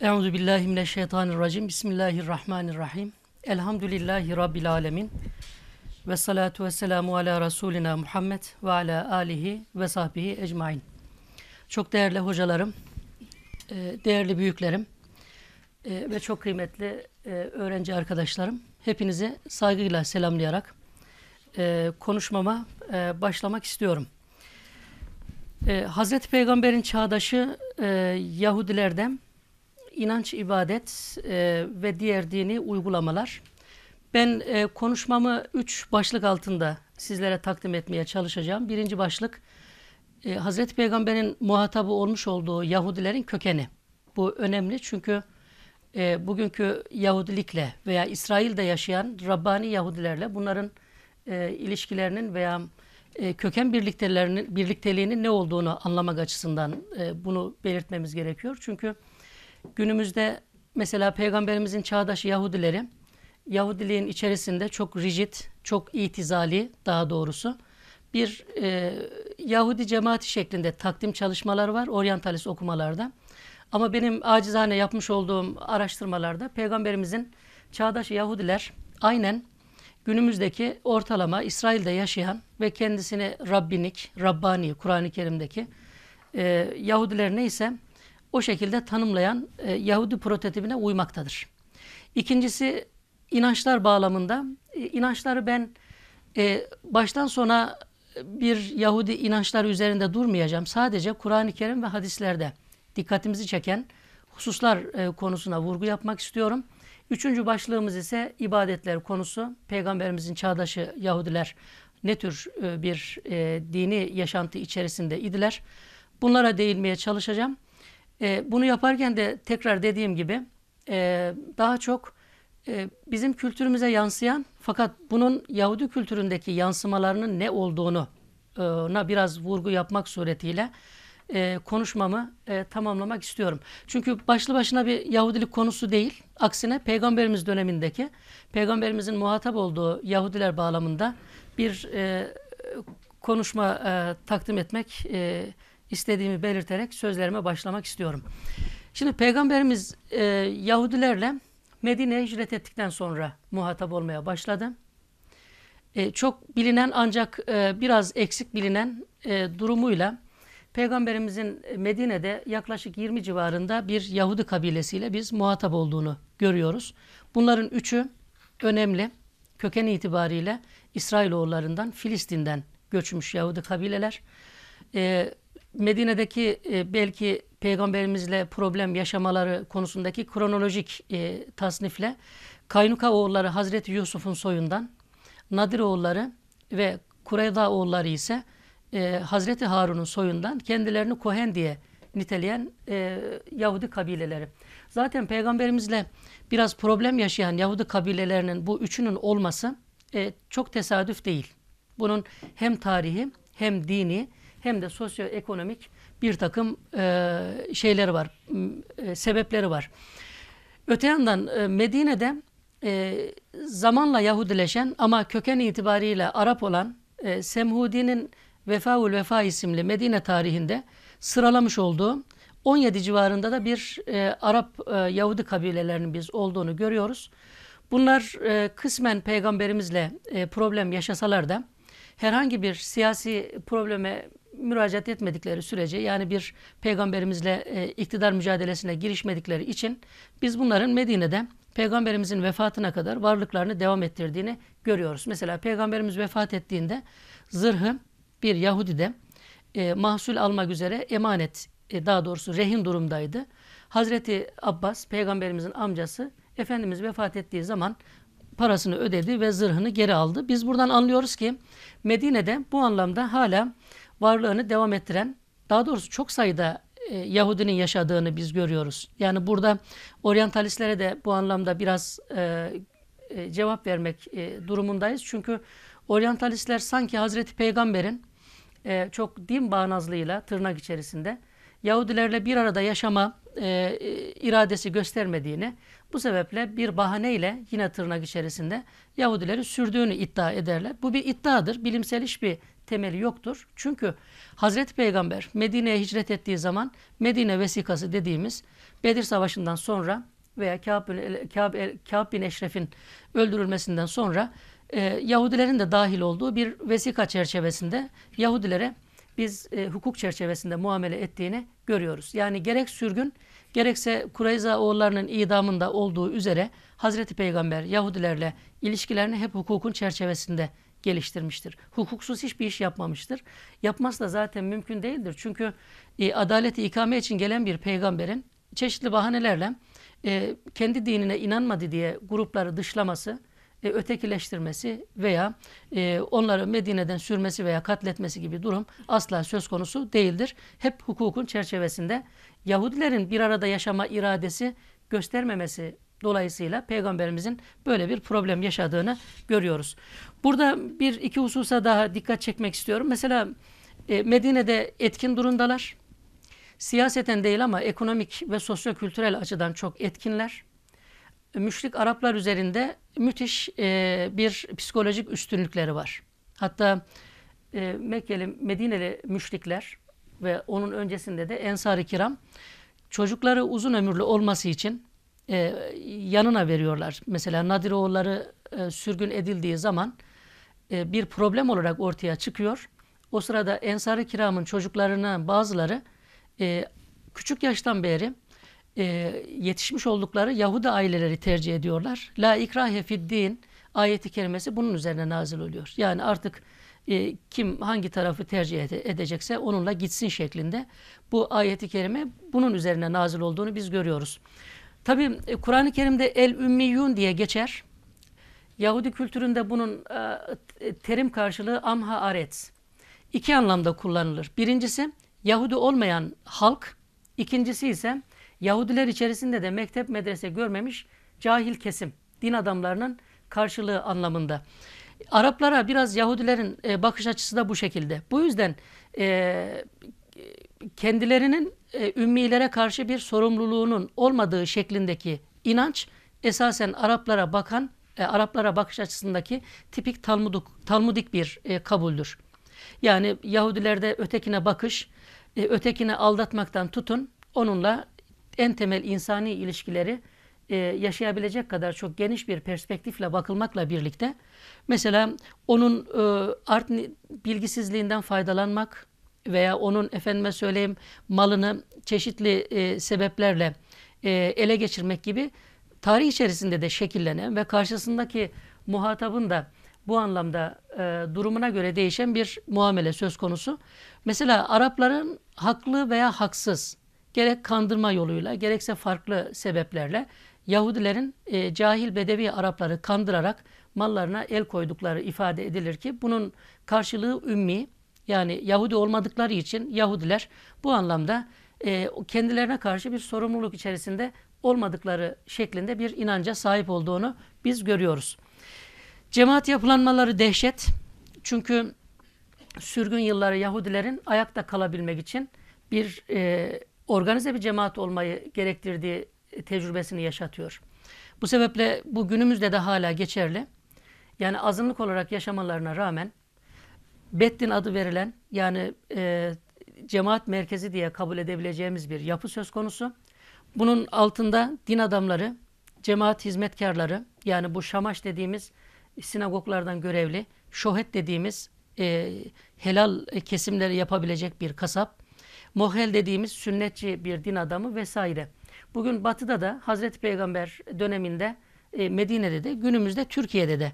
Euzu billahi mineşşeytanirracim. Bismillahirrahmanirrahim. Elhamdülillahi rabbil Alemin. Ve salatu vesselamu ala rasulina Muhammed ve ala alihi ve sahbihi ecmaîn. Çok değerli hocalarım, e, değerli büyüklerim e, ve çok kıymetli e, öğrenci arkadaşlarım, hepinizi saygıyla selamlayarak konuşmama başlamak istiyorum. Hazreti Peygamber'in çağdaşı Yahudilerden inanç, ibadet e, ve diğer dini uygulamalar. Ben e, konuşmamı üç başlık altında sizlere takdim etmeye çalışacağım. Birinci başlık e, Hazreti Peygamber'in muhatabı olmuş olduğu Yahudilerin kökeni. Bu önemli çünkü e, bugünkü Yahudilikle veya İsrail'de yaşayan Rabbani Yahudilerle bunların e, ilişkilerinin veya e, köken birliktelerinin birlikteliğinin ne olduğunu anlamak açısından e, bunu belirtmemiz gerekiyor. Çünkü Günümüzde mesela peygamberimizin çağdaşı Yahudileri Yahudiliğin içerisinde çok rigid, çok itizali daha doğrusu bir e, Yahudi cemaati şeklinde takdim çalışmalar var oryantalist okumalarda. Ama benim acizane yapmış olduğum araştırmalarda peygamberimizin çağdaş Yahudiler aynen günümüzdeki ortalama İsrail'de yaşayan ve kendisini Rabbinik, Rabbani, Kur'an-ı Kerim'deki e, Yahudiler neyse o şekilde tanımlayan e, Yahudi prototipine uymaktadır. İkincisi inançlar bağlamında. E, inançları ben e, baştan sona e, bir Yahudi inançları üzerinde durmayacağım. Sadece Kur'an-ı Kerim ve hadislerde dikkatimizi çeken hususlar e, konusuna vurgu yapmak istiyorum. Üçüncü başlığımız ise ibadetler konusu. Peygamberimizin çağdaşı Yahudiler ne tür e, bir e, dini yaşantı içerisinde idiler. Bunlara değinmeye çalışacağım. E, bunu yaparken de tekrar dediğim gibi e, daha çok e, bizim kültürümüze yansıyan fakat bunun Yahudi kültüründeki yansımalarının ne olduğunu e, na biraz vurgu yapmak suretiyle e, konuşmamı e, tamamlamak istiyorum. Çünkü başlı başına bir Yahudilik konusu değil. Aksine Peygamberimiz dönemindeki, Peygamberimizin muhatap olduğu Yahudiler bağlamında bir e, konuşma e, takdim etmek e, istediğimi belirterek sözlerime başlamak istiyorum. Şimdi Peygamberimiz e, Yahudilerle Medine'ye hicret ettikten sonra muhatap olmaya başladı. E, çok bilinen ancak e, biraz eksik bilinen e, durumuyla Peygamberimizin Medine'de yaklaşık 20 civarında bir Yahudi kabilesiyle biz muhatap olduğunu görüyoruz. Bunların üçü önemli. Köken itibariyle İsrailoğullarından, Filistin'den göçmüş Yahudi kabileler. E, Medine'deki e, belki peygamberimizle problem yaşamaları konusundaki kronolojik e, tasnifle Kaynuka oğulları Hazreti Yusuf'un soyundan, Nadir oğulları ve Kureyda oğulları ise e, Hazreti Harun'un soyundan kendilerini Kohen diye niteleyen Yahudi kabileleri. Zaten peygamberimizle biraz problem yaşayan Yahudi kabilelerinin bu üçünün olması çok tesadüf değil. Bunun hem tarihi hem dini hem de sosyoekonomik bir takım e, şeyleri var, e, sebepleri var. Öte yandan e, Medine'de e, zamanla Yahudileşen ama köken itibariyle Arap olan e, Semhudi'nin Vefaul Vefa isimli Medine tarihinde sıralamış olduğu 17 civarında da bir e, Arap e, Yahudi kabilelerinin biz olduğunu görüyoruz. Bunlar e, kısmen peygamberimizle e, problem yaşasalar da herhangi bir siyasi probleme müracaat etmedikleri sürece yani bir peygamberimizle e, iktidar mücadelesine girişmedikleri için biz bunların Medine'de peygamberimizin vefatına kadar varlıklarını devam ettirdiğini görüyoruz. Mesela peygamberimiz vefat ettiğinde zırhı bir Yahudi'de e, mahsul almak üzere emanet e, daha doğrusu rehin durumdaydı. Hazreti Abbas peygamberimizin amcası Efendimiz vefat ettiği zaman parasını ödedi ve zırhını geri aldı. Biz buradan anlıyoruz ki Medine'de bu anlamda hala varlığını devam ettiren, daha doğrusu çok sayıda e, Yahudinin yaşadığını biz görüyoruz. Yani burada oryantalistlere de bu anlamda biraz e, e, cevap vermek e, durumundayız. Çünkü oryantalistler sanki Hazreti Peygamber'in e, çok din bağnazlığıyla tırnak içerisinde Yahudilerle bir arada yaşama e, e iradesi göstermediğini, bu sebeple bir bahaneyle yine tırnak içerisinde Yahudileri sürdüğünü iddia ederler. Bu bir iddiadır. Bilimsel hiçbir temeli yoktur. Çünkü Hazreti Peygamber Medine'ye hicret ettiği zaman Medine vesikası dediğimiz Bedir Savaşı'ndan sonra veya Kâb, Kâb, Kâb bin Eşref'in öldürülmesinden sonra e, Yahudilerin de dahil olduğu bir vesika çerçevesinde Yahudilere biz e, hukuk çerçevesinde muamele ettiğini görüyoruz. Yani gerek sürgün Gerekse Kureyza oğullarının idamında olduğu üzere Hazreti Peygamber Yahudilerle ilişkilerini hep hukukun çerçevesinde geliştirmiştir. Hukuksuz hiçbir iş yapmamıştır. Yapması da zaten mümkün değildir. Çünkü e, adaleti ikame için gelen bir peygamberin çeşitli bahanelerle e, kendi dinine inanmadı diye grupları dışlaması, e, ötekileştirmesi veya e, onları Medine'den sürmesi veya katletmesi gibi durum asla söz konusu değildir. Hep hukukun çerçevesinde Yahudilerin bir arada yaşama iradesi göstermemesi dolayısıyla peygamberimizin böyle bir problem yaşadığını görüyoruz. Burada bir iki hususa daha dikkat çekmek istiyorum. Mesela e, Medine'de etkin durumdalar. Siyaseten değil ama ekonomik ve sosyo-kültürel açıdan çok etkinler. Müşrik Araplar üzerinde müthiş e, bir psikolojik üstünlükleri var. Hatta e, Mekkeli, Medineli müşrikler ve onun öncesinde de Ensar-ı Kiram çocukları uzun ömürlü olması için e, yanına veriyorlar. Mesela Nadiroğulları e, sürgün edildiği zaman e, bir problem olarak ortaya çıkıyor. O sırada Ensar-ı Kiram'ın çocuklarından bazıları e, küçük yaştan beri e, yetişmiş oldukları Yahudi aileleri tercih ediyorlar. La ikrahe fid din ayeti kerimesi bunun üzerine nazil oluyor. Yani artık e, kim hangi tarafı tercih edecekse onunla gitsin şeklinde bu ayeti kerime bunun üzerine nazil olduğunu biz görüyoruz. Tabi e, Kur'an-ı Kerim'de el ümmiyun diye geçer. Yahudi kültüründe bunun e, terim karşılığı amha aret. İki anlamda kullanılır. Birincisi Yahudi olmayan halk, ikincisi ise Yahudiler içerisinde de mektep medrese görmemiş cahil kesim, din adamlarının karşılığı anlamında. Araplara biraz Yahudilerin e, bakış açısı da bu şekilde. Bu yüzden e, kendilerinin e, ümmilere karşı bir sorumluluğunun olmadığı şeklindeki inanç esasen Araplara bakan, e, Araplara bakış açısındaki tipik Talmuduk, Talmudik bir e, kabuldür. Yani Yahudilerde ötekine bakış, e, ötekine aldatmaktan tutun, onunla en temel insani ilişkileri e, yaşayabilecek kadar çok geniş bir perspektifle bakılmakla birlikte mesela onun e, art bilgisizliğinden faydalanmak veya onun efendime söyleyeyim malını çeşitli e, sebeplerle e, ele geçirmek gibi tarih içerisinde de şekillenen ve karşısındaki muhatabın da bu anlamda e, durumuna göre değişen bir muamele söz konusu. Mesela Arapların haklı veya haksız gerek kandırma yoluyla gerekse farklı sebeplerle Yahudilerin e, cahil bedevi Arapları kandırarak mallarına el koydukları ifade edilir ki bunun karşılığı ümmi yani Yahudi olmadıkları için Yahudiler bu anlamda e, kendilerine karşı bir sorumluluk içerisinde olmadıkları şeklinde bir inanca sahip olduğunu biz görüyoruz. Cemaat yapılanmaları dehşet. Çünkü sürgün yılları Yahudilerin ayakta kalabilmek için bir e, organize bir cemaat olmayı gerektirdiği tecrübesini yaşatıyor. Bu sebeple bu günümüzde de hala geçerli. Yani azınlık olarak yaşamalarına rağmen Bettin adı verilen yani e, cemaat merkezi diye kabul edebileceğimiz bir yapı söz konusu. Bunun altında din adamları, cemaat hizmetkarları yani bu şamaş dediğimiz sinagoglardan görevli, şohet dediğimiz e, helal kesimleri yapabilecek bir kasap, mohel dediğimiz sünnetçi bir din adamı vesaire. Bugün batıda da Hazreti Peygamber döneminde e, Medine'de de günümüzde Türkiye'de de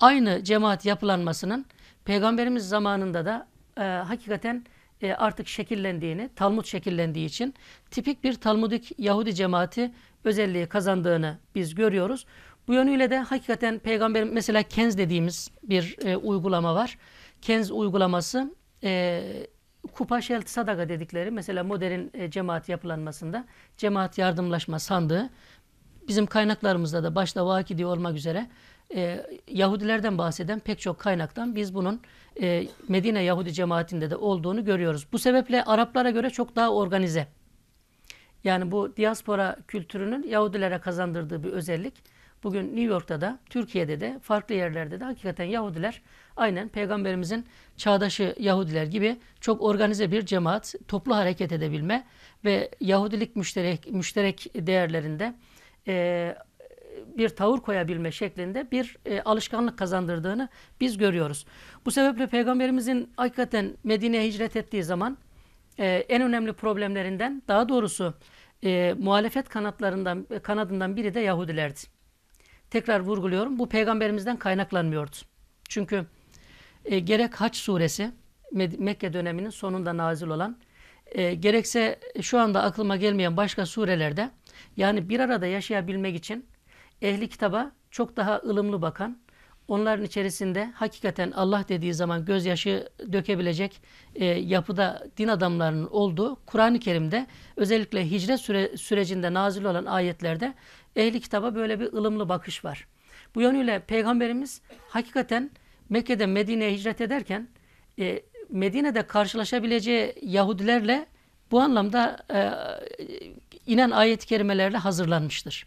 aynı cemaat yapılanmasının Peygamberimiz zamanında da e, hakikaten e, artık şekillendiğini, Talmud şekillendiği için tipik bir Talmudik Yahudi cemaati özelliği kazandığını biz görüyoruz. Bu yönüyle de hakikaten peygamber mesela Kenz dediğimiz bir e, uygulama var. Kenz uygulaması e, kupa şel sadaka dedikleri mesela modern e, cemaat yapılanmasında cemaat yardımlaşma sandığı bizim kaynaklarımızda da başta vakidi olmak üzere e, Yahudilerden bahseden pek çok kaynaktan biz bunun e, Medine Yahudi cemaatinde de olduğunu görüyoruz. Bu sebeple Araplara göre çok daha organize. Yani bu diaspora kültürünün Yahudilere kazandırdığı bir özellik. Bugün New York'ta da, Türkiye'de de, farklı yerlerde de hakikaten Yahudiler aynen peygamberimizin çağdaşı Yahudiler gibi çok organize bir cemaat, toplu hareket edebilme ve Yahudilik müşterek, müşterek değerlerinde e, bir tavır koyabilme şeklinde bir e, alışkanlık kazandırdığını biz görüyoruz. Bu sebeple Peygamberimizin hakikaten Medine'ye hicret ettiği zaman e, en önemli problemlerinden daha doğrusu e, muhalefet kanatlarından e, kanadından biri de Yahudilerdi. Tekrar vurguluyorum bu peygamberimizden kaynaklanmıyordu. Çünkü e, gerek Haç suresi Mekke döneminin sonunda nazil olan e, gerekse şu anda aklıma gelmeyen başka surelerde yani bir arada yaşayabilmek için ehli kitaba çok daha ılımlı bakan, onların içerisinde hakikaten Allah dediği zaman gözyaşı dökebilecek e, yapıda din adamlarının olduğu Kur'an-ı Kerim'de özellikle hicret süre, sürecinde nazil olan ayetlerde ehli kitaba böyle bir ılımlı bakış var. Bu yönüyle Peygamberimiz hakikaten Mekke'de Medine'ye hicret ederken e, Medine'de karşılaşabileceği Yahudilerle bu anlamda e, inen ayet-i kerimelerle hazırlanmıştır.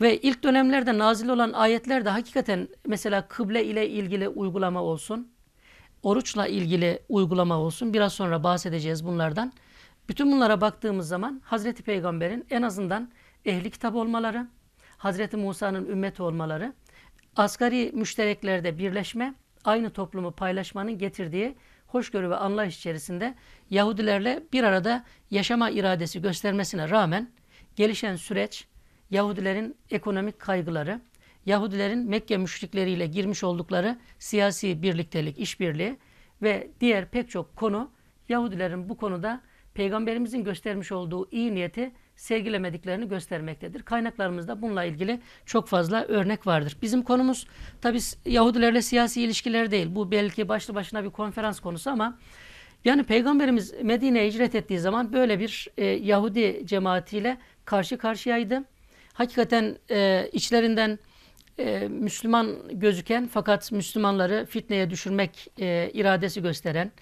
Ve ilk dönemlerde nazil olan ayetler de hakikaten mesela kıble ile ilgili uygulama olsun, oruçla ilgili uygulama olsun. Biraz sonra bahsedeceğiz bunlardan. Bütün bunlara baktığımız zaman Hazreti Peygamber'in en azından ehli kitap olmaları, Hazreti Musa'nın ümmeti olmaları Asgari müştereklerde birleşme, aynı toplumu paylaşmanın getirdiği hoşgörü ve anlayış içerisinde Yahudilerle bir arada yaşama iradesi göstermesine rağmen gelişen süreç Yahudilerin ekonomik kaygıları, Yahudilerin Mekke müşrikleriyle girmiş oldukları siyasi birliktelik, işbirliği ve diğer pek çok konu Yahudilerin bu konuda peygamberimizin göstermiş olduğu iyi niyeti sergilemediklerini göstermektedir. Kaynaklarımızda bununla ilgili çok fazla örnek vardır. Bizim konumuz tabi Yahudilerle siyasi ilişkiler değil. Bu belki başlı başına bir konferans konusu ama yani Peygamberimiz Medine'ye hicret ettiği zaman böyle bir e, Yahudi cemaatiyle karşı karşıyaydı. Hakikaten e, içlerinden e, Müslüman gözüken fakat Müslümanları fitneye düşürmek e, iradesi gösteren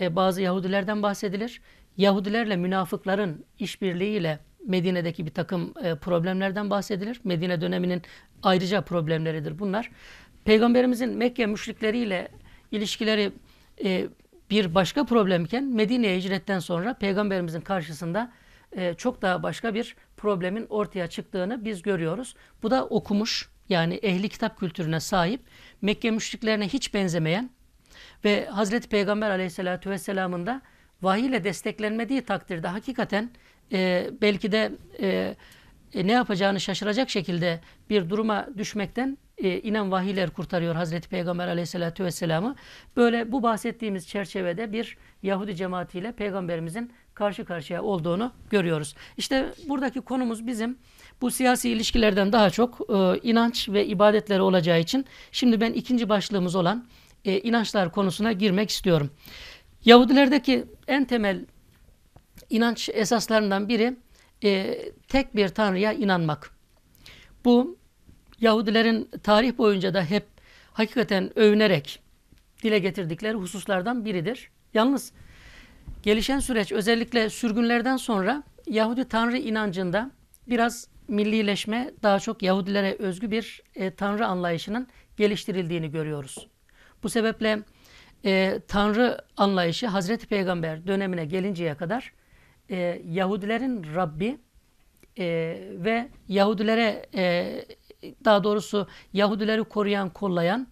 e, bazı Yahudilerden bahsedilir. Yahudilerle münafıkların işbirliğiyle Medine'deki bir takım e, problemlerden bahsedilir. Medine döneminin ayrıca problemleridir bunlar. Peygamberimizin Mekke müşrikleriyle ilişkileri e, bir başka problemken Medine'ye hicretten sonra peygamberimizin karşısında e, çok daha başka bir problemin ortaya çıktığını biz görüyoruz. Bu da okumuş yani ehli kitap kültürüne sahip Mekke müşriklerine hiç benzemeyen ve Hazreti Peygamber aleyhissalatü vesselamın da vahiy desteklenmediği takdirde hakikaten e, belki de e, e, ne yapacağını şaşıracak şekilde bir duruma düşmekten e, inen vahiyler kurtarıyor Hazreti Peygamber aleyhissalatü vesselam'ı. Böyle bu bahsettiğimiz çerçevede bir Yahudi cemaatiyle Peygamberimizin karşı karşıya olduğunu görüyoruz. İşte buradaki konumuz bizim bu siyasi ilişkilerden daha çok e, inanç ve ibadetleri olacağı için şimdi ben ikinci başlığımız olan e, inançlar konusuna girmek istiyorum. Yahudilerdeki en temel inanç esaslarından biri e, tek bir Tanrı'ya inanmak. Bu Yahudilerin tarih boyunca da hep hakikaten övünerek dile getirdikleri hususlardan biridir. Yalnız gelişen süreç özellikle sürgünlerden sonra Yahudi Tanrı inancında biraz millileşme daha çok Yahudilere özgü bir e, Tanrı anlayışının geliştirildiğini görüyoruz. Bu sebeple e, Tanrı anlayışı Hazreti Peygamber dönemine gelinceye kadar e, Yahudilerin Rabbi e, ve Yahudilere e, daha doğrusu Yahudileri koruyan, kollayan,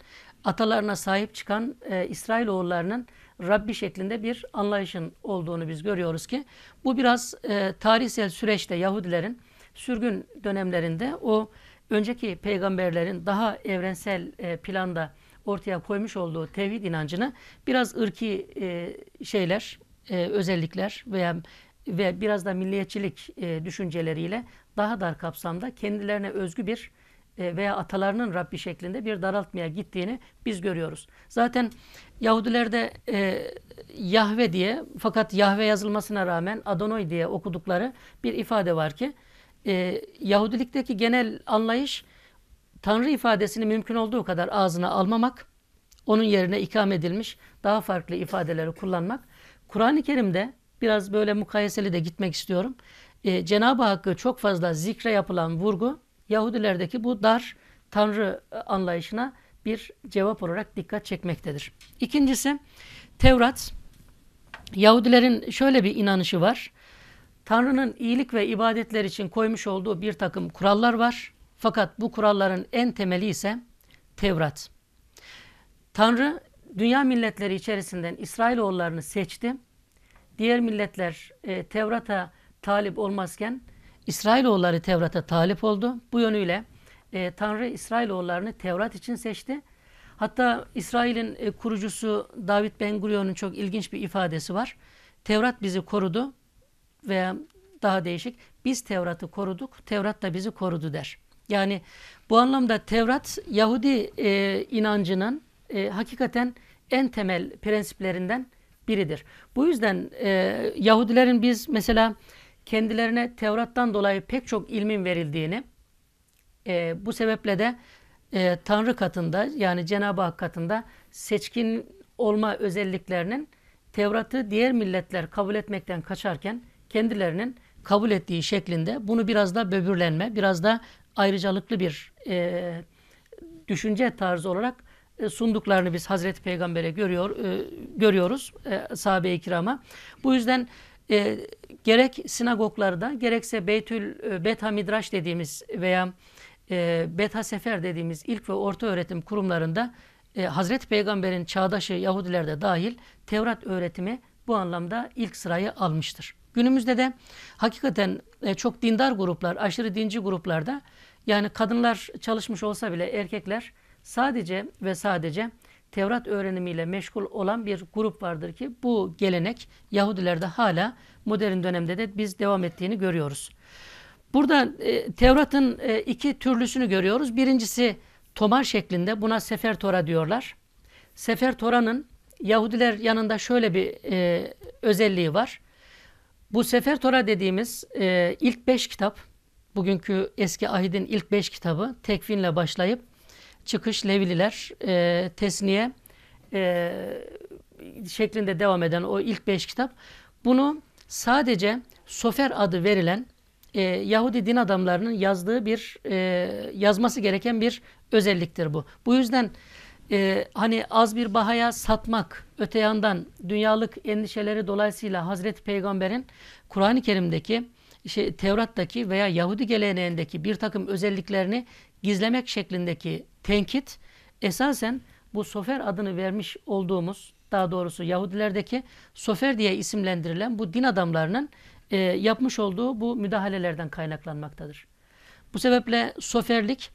atalarına sahip çıkan e, İsrailoğullarının Rabbi şeklinde bir anlayışın olduğunu biz görüyoruz ki bu biraz e, tarihsel süreçte Yahudilerin sürgün dönemlerinde o önceki peygamberlerin daha evrensel e, planda ortaya koymuş olduğu tevhid inancını biraz ırki e, şeyler, e, özellikler veya ve biraz da milliyetçilik e, düşünceleriyle daha dar kapsamda kendilerine özgü bir e, veya atalarının Rabbi şeklinde bir daraltmaya gittiğini biz görüyoruz. Zaten Yahudilerde e, Yahve diye fakat Yahve yazılmasına rağmen Adonoi diye okudukları bir ifade var ki e, Yahudilikteki genel anlayış Tanrı ifadesini mümkün olduğu kadar ağzına almamak, onun yerine ikam edilmiş daha farklı ifadeleri kullanmak. Kur'an-ı Kerim'de biraz böyle mukayeseli de gitmek istiyorum. E, Cenab-ı Hakk'ı çok fazla zikre yapılan vurgu Yahudilerdeki bu dar tanrı e, anlayışına bir cevap olarak dikkat çekmektedir. İkincisi Tevrat Yahudilerin şöyle bir inanışı var. Tanrı'nın iyilik ve ibadetler için koymuş olduğu bir takım kurallar var. Fakat bu kuralların en temeli ise Tevrat. Tanrı dünya milletleri içerisinden İsrailoğullarını seçti diğer milletler e, Tevrat'a talip olmazken İsrailoğulları Tevrat'a talip oldu. Bu yönüyle e, Tanrı İsrailoğullarını Tevrat için seçti. Hatta İsrail'in e, kurucusu David Ben Gurion'un çok ilginç bir ifadesi var. Tevrat bizi korudu veya daha değişik biz Tevrat'ı koruduk, Tevrat da bizi korudu der. Yani bu anlamda Tevrat Yahudi e, inancının e, hakikaten en temel prensiplerinden biridir. Bu yüzden e, Yahudilerin biz mesela kendilerine Tevrat'tan dolayı pek çok ilmin verildiğini, e, bu sebeple de e, Tanrı katında yani Cenab-ı Hak katında seçkin olma özelliklerinin Tevrat'ı diğer milletler kabul etmekten kaçarken kendilerinin kabul ettiği şeklinde bunu biraz da böbürlenme, biraz da ayrıcalıklı bir e, düşünce tarzı olarak e, sunduklarını biz Hazreti Peygamber'e görüyor e, görüyoruz e, sahabe-i kirama. Bu yüzden e, gerek sinagoglarda gerekse Beytül e, Beta Midraş dediğimiz veya Beta Sefer dediğimiz ilk ve orta öğretim kurumlarında Hazreti Peygamber'in çağdaşı Yahudilerde de dahil Tevrat öğretimi bu anlamda ilk sırayı almıştır. Günümüzde de hakikaten çok dindar gruplar, aşırı dinci gruplarda yani kadınlar çalışmış olsa bile erkekler Sadece ve sadece Tevrat öğrenimiyle meşgul olan bir grup vardır ki bu gelenek Yahudilerde hala modern dönemde de biz devam ettiğini görüyoruz. Burada e, Tevrat'ın e, iki türlüsünü görüyoruz. Birincisi tomar şeklinde buna Sefer Tora diyorlar. Sefer Tora'nın Yahudiler yanında şöyle bir e, özelliği var. Bu Sefer Tora dediğimiz e, ilk beş kitap, bugünkü eski ahidin ilk beş kitabı tekvinle başlayıp çıkış Levliler e, tesniye e, şeklinde devam eden o ilk beş kitap. Bunu sadece Sofer adı verilen e, Yahudi din adamlarının yazdığı bir e, yazması gereken bir özelliktir bu. Bu yüzden e, hani az bir bahaya satmak öte yandan dünyalık endişeleri dolayısıyla Hazreti Peygamber'in Kur'an-ı Kerim'deki işte Tevrat'taki veya Yahudi geleneğindeki bir takım özelliklerini gizlemek şeklindeki tenkit esasen bu sofer adını vermiş olduğumuz daha doğrusu Yahudilerdeki sofer diye isimlendirilen bu din adamlarının e, yapmış olduğu bu müdahalelerden kaynaklanmaktadır. Bu sebeple soferlik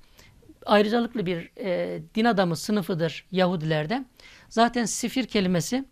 ayrıcalıklı bir e, din adamı sınıfıdır Yahudilerde. Zaten sifir kelimesi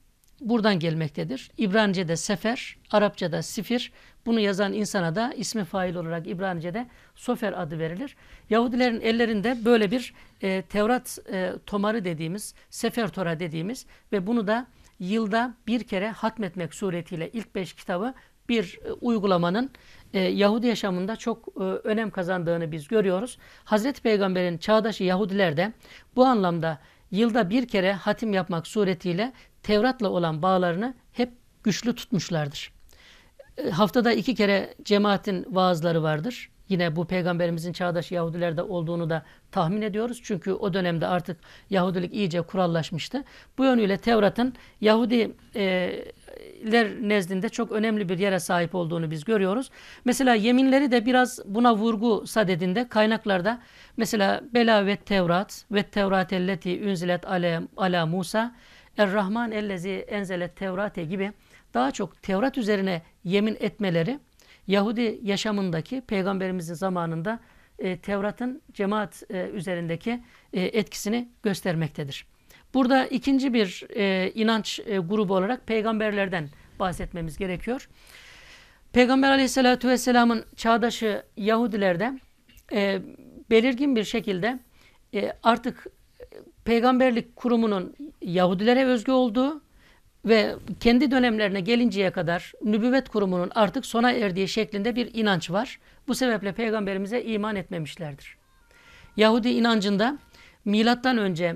buradan gelmektedir. İbranice'de sefer, Arapça'da sifir. Bunu yazan insana da ismi fail olarak İbranice'de sofer adı verilir. Yahudilerin ellerinde böyle bir e, Tevrat e, tomarı dediğimiz, sefer tora dediğimiz ve bunu da yılda bir kere hatmetmek suretiyle ilk beş kitabı bir e, uygulamanın e, Yahudi yaşamında çok e, önem kazandığını biz görüyoruz. Hazreti Peygamber'in çağdaşı Yahudiler de bu anlamda yılda bir kere hatim yapmak suretiyle Tevrat'la olan bağlarını hep güçlü tutmuşlardır. E, haftada iki kere cemaatin vaazları vardır. Yine bu peygamberimizin çağdaş Yahudilerde olduğunu da tahmin ediyoruz. Çünkü o dönemde artık Yahudilik iyice kurallaşmıştı. Bu yönüyle Tevrat'ın Yahudiler e, nezdinde çok önemli bir yere sahip olduğunu biz görüyoruz. Mesela yeminleri de biraz buna vurgu sadedinde kaynaklarda mesela Bela ve Tevrat ve Tevrat elleti ünzilet ale, ala Musa Er-Rahman ellezi enzele Tevrate gibi daha çok Tevrat üzerine yemin etmeleri Yahudi yaşamındaki peygamberimizin zamanında e, Tevrat'ın cemaat e, üzerindeki e, etkisini göstermektedir. Burada ikinci bir e, inanç e, grubu olarak peygamberlerden bahsetmemiz gerekiyor. Peygamber aleyhissalatü vesselamın çağdaşı Yahudilerde e, belirgin bir şekilde e, artık peygamberlik kurumunun Yahudilere özgü olduğu ve kendi dönemlerine gelinceye kadar nübüvvet kurumunun artık sona erdiği şeklinde bir inanç var. Bu sebeple peygamberimize iman etmemişlerdir. Yahudi inancında milattan önce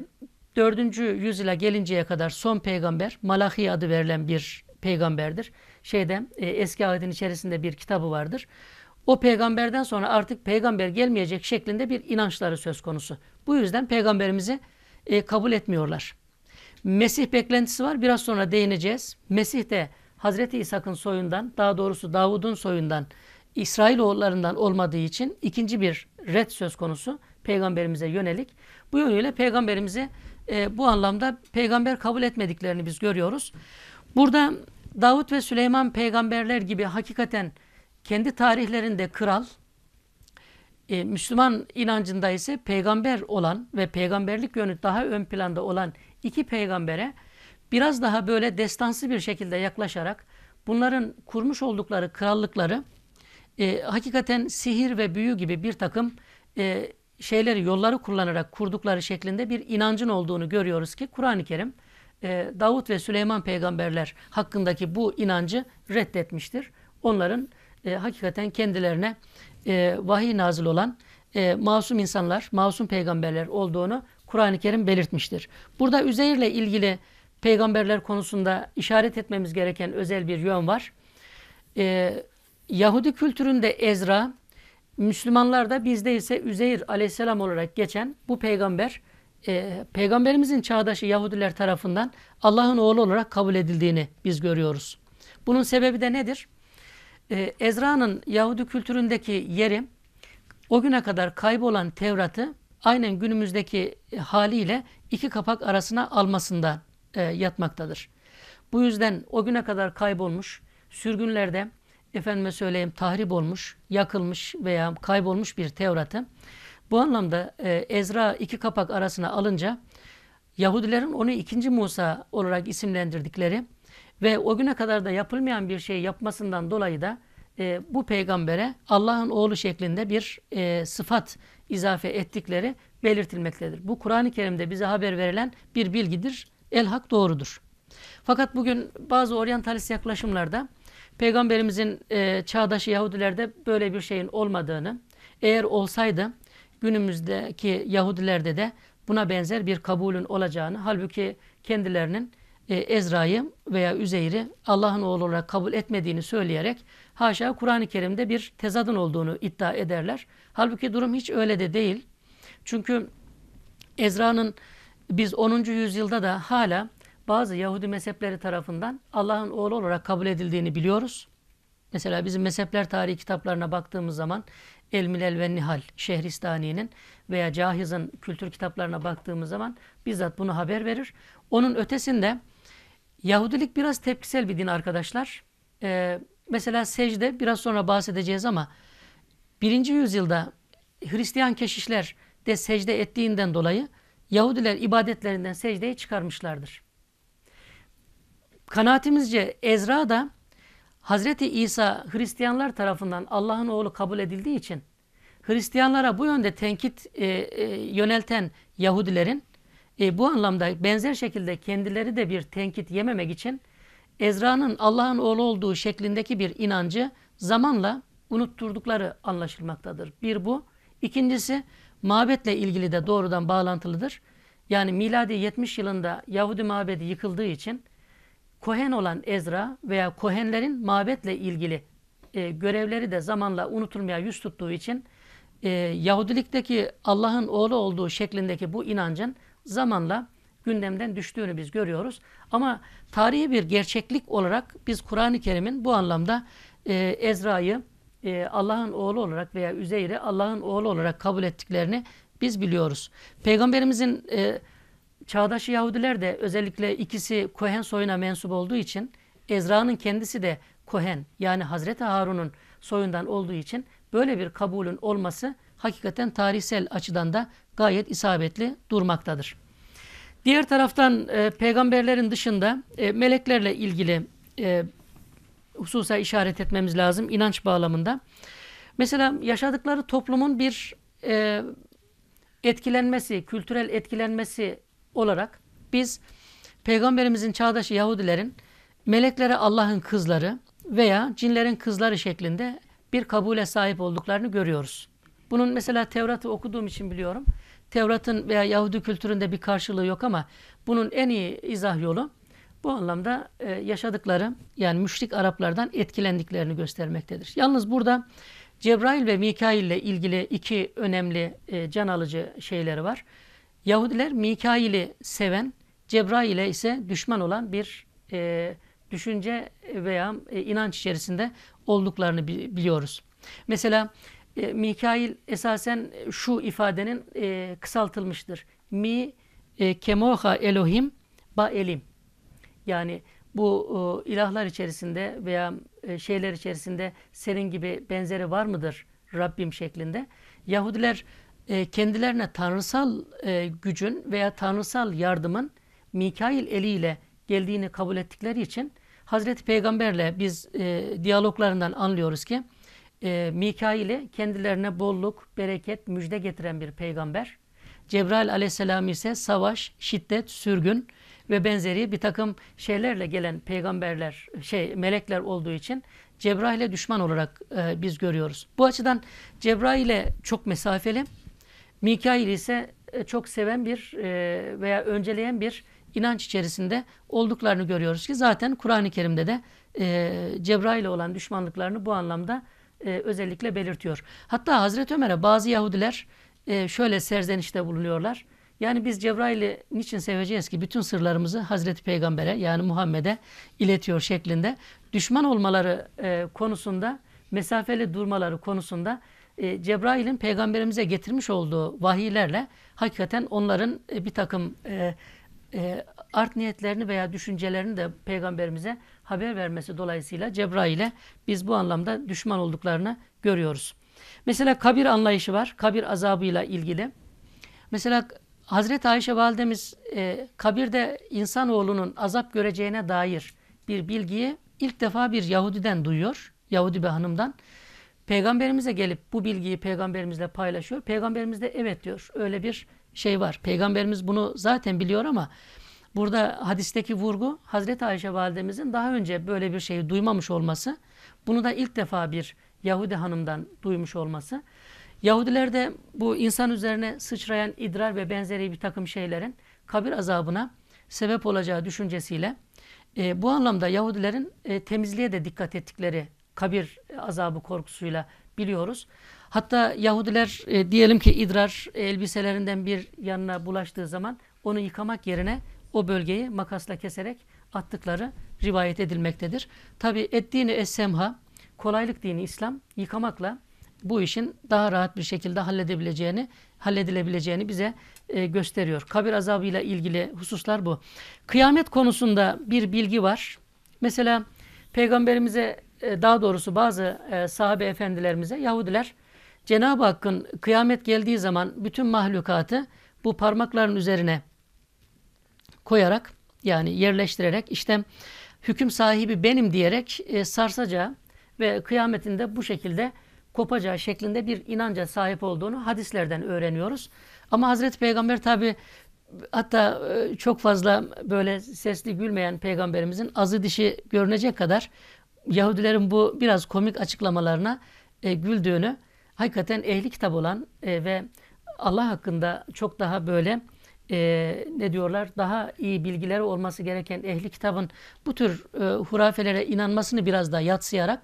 4. yüzyıla gelinceye kadar son peygamber Malachi adı verilen bir peygamberdir. Şeyde e, eski ahdin içerisinde bir kitabı vardır. O peygamberden sonra artık peygamber gelmeyecek şeklinde bir inançları söz konusu. Bu yüzden peygamberimizi e, kabul etmiyorlar. Mesih beklentisi var. Biraz sonra değineceğiz. Mesih de Hazreti İshak'ın soyundan, daha doğrusu Davud'un soyundan, İsrail oğullarından olmadığı için ikinci bir red söz konusu peygamberimize yönelik. Bu yönüyle peygamberimizi e, bu anlamda peygamber kabul etmediklerini biz görüyoruz. Burada Davut ve Süleyman peygamberler gibi hakikaten kendi tarihlerinde kral, e, Müslüman inancında ise peygamber olan ve peygamberlik yönü daha ön planda olan iki peygambere biraz daha böyle destansı bir şekilde yaklaşarak bunların kurmuş oldukları krallıkları e, hakikaten sihir ve büyü gibi bir takım e, şeyleri yolları kullanarak kurdukları şeklinde bir inancın olduğunu görüyoruz ki Kur'an-ı Kerim e, Davut ve Süleyman peygamberler hakkındaki bu inancı reddetmiştir. Onların e, hakikaten kendilerine e, vahiy nazil olan e, masum insanlar, masum peygamberler olduğunu Kur'an-ı Kerim belirtmiştir. Burada ile ilgili peygamberler konusunda işaret etmemiz gereken özel bir yön var. E, Yahudi kültüründe Ezra, Müslümanlarda bizde ise Üzeyir aleyhisselam olarak geçen bu peygamber, e, peygamberimizin çağdaşı Yahudiler tarafından Allah'ın oğlu olarak kabul edildiğini biz görüyoruz. Bunun sebebi de nedir? e, Ezra'nın Yahudi kültüründeki yeri o güne kadar kaybolan Tevrat'ı aynen günümüzdeki e, haliyle iki kapak arasına almasında e, yatmaktadır. Bu yüzden o güne kadar kaybolmuş, sürgünlerde efendime söyleyeyim tahrip olmuş, yakılmış veya kaybolmuş bir Tevrat'ı bu anlamda e, Ezra iki kapak arasına alınca Yahudilerin onu ikinci Musa olarak isimlendirdikleri ve o güne kadar da yapılmayan bir şey yapmasından dolayı da e, bu peygambere Allah'ın oğlu şeklinde bir e, sıfat izafe ettikleri belirtilmektedir. Bu Kur'an-ı Kerim'de bize haber verilen bir bilgidir. Elhak doğrudur. Fakat bugün bazı oryantalist yaklaşımlarda Peygamberimizin e, çağdaşı Yahudilerde böyle bir şeyin olmadığını, eğer olsaydı günümüzdeki Yahudilerde de buna benzer bir kabulün olacağını, halbuki kendilerinin e, Ezra'yı veya Üzeyr'i Allah'ın oğlu olarak kabul etmediğini söyleyerek haşa Kur'an-ı Kerim'de bir tezadın olduğunu iddia ederler. Halbuki durum hiç öyle de değil. Çünkü Ezra'nın biz 10. yüzyılda da hala bazı Yahudi mezhepleri tarafından Allah'ın oğlu olarak kabul edildiğini biliyoruz. Mesela bizim mezhepler tarihi kitaplarına baktığımız zaman Elmilel ve Nihal, Şehristani'nin veya Cahiz'in kültür kitaplarına baktığımız zaman bizzat bunu haber verir. Onun ötesinde Yahudilik biraz tepkisel bir din arkadaşlar. Ee, mesela secde biraz sonra bahsedeceğiz ama birinci yüzyılda Hristiyan keşişler de secde ettiğinden dolayı Yahudiler ibadetlerinden secdeyi çıkarmışlardır. Kanaatimizce Ezra da Hazreti İsa Hristiyanlar tarafından Allah'ın oğlu kabul edildiği için Hristiyanlara bu yönde tenkit e, e, yönelten Yahudilerin e, bu anlamda benzer şekilde kendileri de bir tenkit yememek için Ezra'nın Allah'ın oğlu olduğu şeklindeki bir inancı zamanla unutturdukları anlaşılmaktadır. Bir bu. İkincisi mabetle ilgili de doğrudan bağlantılıdır. Yani miladi 70 yılında Yahudi mabedi yıkıldığı için Kohen olan Ezra veya Kohenlerin mabetle ilgili e, görevleri de zamanla unutulmaya yüz tuttuğu için e, Yahudilikteki Allah'ın oğlu olduğu şeklindeki bu inancın zamanla gündemden düştüğünü biz görüyoruz. Ama tarihi bir gerçeklik olarak biz Kur'an-ı Kerim'in bu anlamda e, Ezra'yı e, Allah'ın oğlu olarak veya Üzeyr'i Allah'ın oğlu olarak kabul ettiklerini biz biliyoruz. Peygamberimizin e, çağdaş Yahudiler de özellikle ikisi Kohen soyuna mensup olduğu için Ezra'nın kendisi de Kohen yani Hazreti Harun'un soyundan olduğu için böyle bir kabulün olması hakikaten tarihsel açıdan da gayet isabetli durmaktadır. Diğer taraftan e, peygamberlerin dışında e, meleklerle ilgili e, hususa işaret etmemiz lazım inanç bağlamında. Mesela yaşadıkları toplumun bir e, etkilenmesi, kültürel etkilenmesi olarak biz peygamberimizin çağdaşı Yahudilerin meleklere Allah'ın kızları veya cinlerin kızları şeklinde bir kabule sahip olduklarını görüyoruz. Bunun mesela Tevrat'ı okuduğum için biliyorum. Tevrat'ın veya Yahudi kültüründe bir karşılığı yok ama bunun en iyi izah yolu bu anlamda e, yaşadıkları yani müşrik Araplardan etkilendiklerini göstermektedir. Yalnız burada Cebrail ve Mikail ile ilgili iki önemli e, can alıcı şeyleri var. Yahudiler Mikail'i seven, ile ise düşman olan bir e, düşünce veya e, inanç içerisinde olduklarını biliyoruz. Mesela e, Mikail esasen e, şu ifadenin e, kısaltılmıştır. Mi e, kemoha Elohim ba elim. Yani bu e, ilahlar içerisinde veya e, şeyler içerisinde senin gibi benzeri var mıdır Rabbim şeklinde. Yahudiler e, kendilerine tanrısal e, gücün veya tanrısal yardımın Mikail eliyle geldiğini kabul ettikleri için Hazreti Peygamberle biz e, diyaloglarından anlıyoruz ki e, Mikail'i kendilerine bolluk, bereket, müjde getiren bir peygamber. Cebrail aleyhisselam ise savaş, şiddet, sürgün ve benzeri bir takım şeylerle gelen peygamberler, şey melekler olduğu için Cebrail'e düşman olarak e, biz görüyoruz. Bu açıdan Cebrail'e çok mesafeli, Mikail ise e, çok seven bir e, veya önceleyen bir inanç içerisinde olduklarını görüyoruz ki zaten Kur'an-ı Kerim'de de e, Cebrail'e olan düşmanlıklarını bu anlamda e, özellikle belirtiyor. Hatta Hazreti Ömer'e bazı Yahudiler e, şöyle serzenişte bulunuyorlar. Yani biz Cebrail'i niçin seveceğiz ki bütün sırlarımızı Hazreti Peygamber'e yani Muhammed'e iletiyor şeklinde düşman olmaları e, konusunda mesafeli durmaları konusunda e, Cebrail'in peygamberimize getirmiş olduğu vahiylerle hakikaten onların e, bir takım e, e, art niyetlerini veya düşüncelerini de peygamberimize haber vermesi dolayısıyla ile biz bu anlamda düşman olduklarını görüyoruz. Mesela kabir anlayışı var. Kabir azabıyla ilgili. Mesela Hazreti Ayşe validemiz e, kabirde insanoğlunun azap göreceğine dair bir bilgiyi ilk defa bir Yahudiden duyuyor. Yahudi bir hanımdan. Peygamberimize gelip bu bilgiyi peygamberimizle paylaşıyor. Peygamberimiz de evet diyor. Öyle bir şey var. Peygamberimiz bunu zaten biliyor ama burada hadisteki vurgu Hazreti Ayşe validemizin daha önce böyle bir şeyi duymamış olması. Bunu da ilk defa bir Yahudi hanımdan duymuş olması. Yahudilerde bu insan üzerine sıçrayan idrar ve benzeri bir takım şeylerin kabir azabına sebep olacağı düşüncesiyle e, bu anlamda Yahudilerin e, temizliğe de dikkat ettikleri kabir azabı korkusuyla biliyoruz. Hatta Yahudiler e, diyelim ki idrar elbiselerinden bir yanına bulaştığı zaman onu yıkamak yerine o bölgeyi makasla keserek attıkları rivayet edilmektedir. Tabi ettiğini essemha kolaylık dini İslam yıkamakla bu işin daha rahat bir şekilde halledebileceğini, halledilebileceğini bize e, gösteriyor. Kabir azabıyla ilgili hususlar bu. Kıyamet konusunda bir bilgi var. Mesela peygamberimize e, daha doğrusu bazı e, sahabe efendilerimize Yahudiler Cenab-ı Hakk'ın kıyamet geldiği zaman bütün mahlukatı bu parmakların üzerine koyarak yani yerleştirerek işte hüküm sahibi benim diyerek e, sarsacağı ve kıyametinde bu şekilde kopacağı şeklinde bir inanca sahip olduğunu hadislerden öğreniyoruz. Ama Hazreti Peygamber tabi hatta e, çok fazla böyle sesli gülmeyen peygamberimizin azı dişi görünecek kadar Yahudilerin bu biraz komik açıklamalarına e, güldüğünü hakikaten ehli kitap olan e, ve Allah hakkında çok daha böyle e, ne diyorlar daha iyi bilgileri olması gereken ehli kitabın bu tür e, hurafelere inanmasını biraz daha yatsıyarak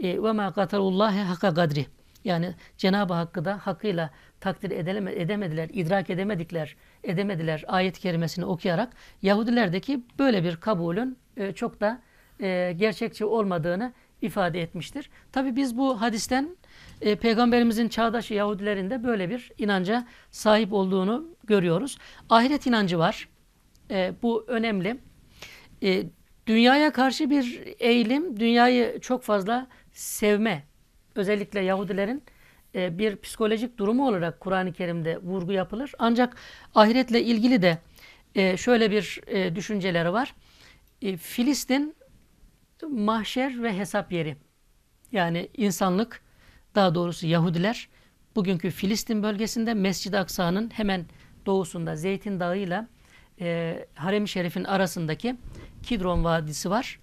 e, ve ma katarullahi hakka kadri yani Cenab-ı Hakk'ı da hakkıyla takdir edemediler, idrak edemedikler, edemediler ayet-i kerimesini okuyarak Yahudilerdeki böyle bir kabulün e, çok da e, gerçekçi olmadığını ifade etmiştir. Tabi biz bu hadisten e, Peygamberimizin çağdaş Yahudilerin de böyle bir inanca sahip olduğunu görüyoruz. Ahiret inancı var. E, bu önemli. E, dünyaya karşı bir eğilim, dünyayı çok fazla sevme. Özellikle Yahudilerin e, bir psikolojik durumu olarak Kur'an-ı Kerim'de vurgu yapılır. Ancak ahiretle ilgili de e, şöyle bir e, düşünceleri var. E, Filistin mahşer ve hesap yeri. Yani insanlık daha doğrusu Yahudiler bugünkü Filistin bölgesinde Mescid-i Aksa'nın hemen doğusunda Zeytin Dağı ile Harem-i Şerif'in arasındaki Kidron Vadisi var.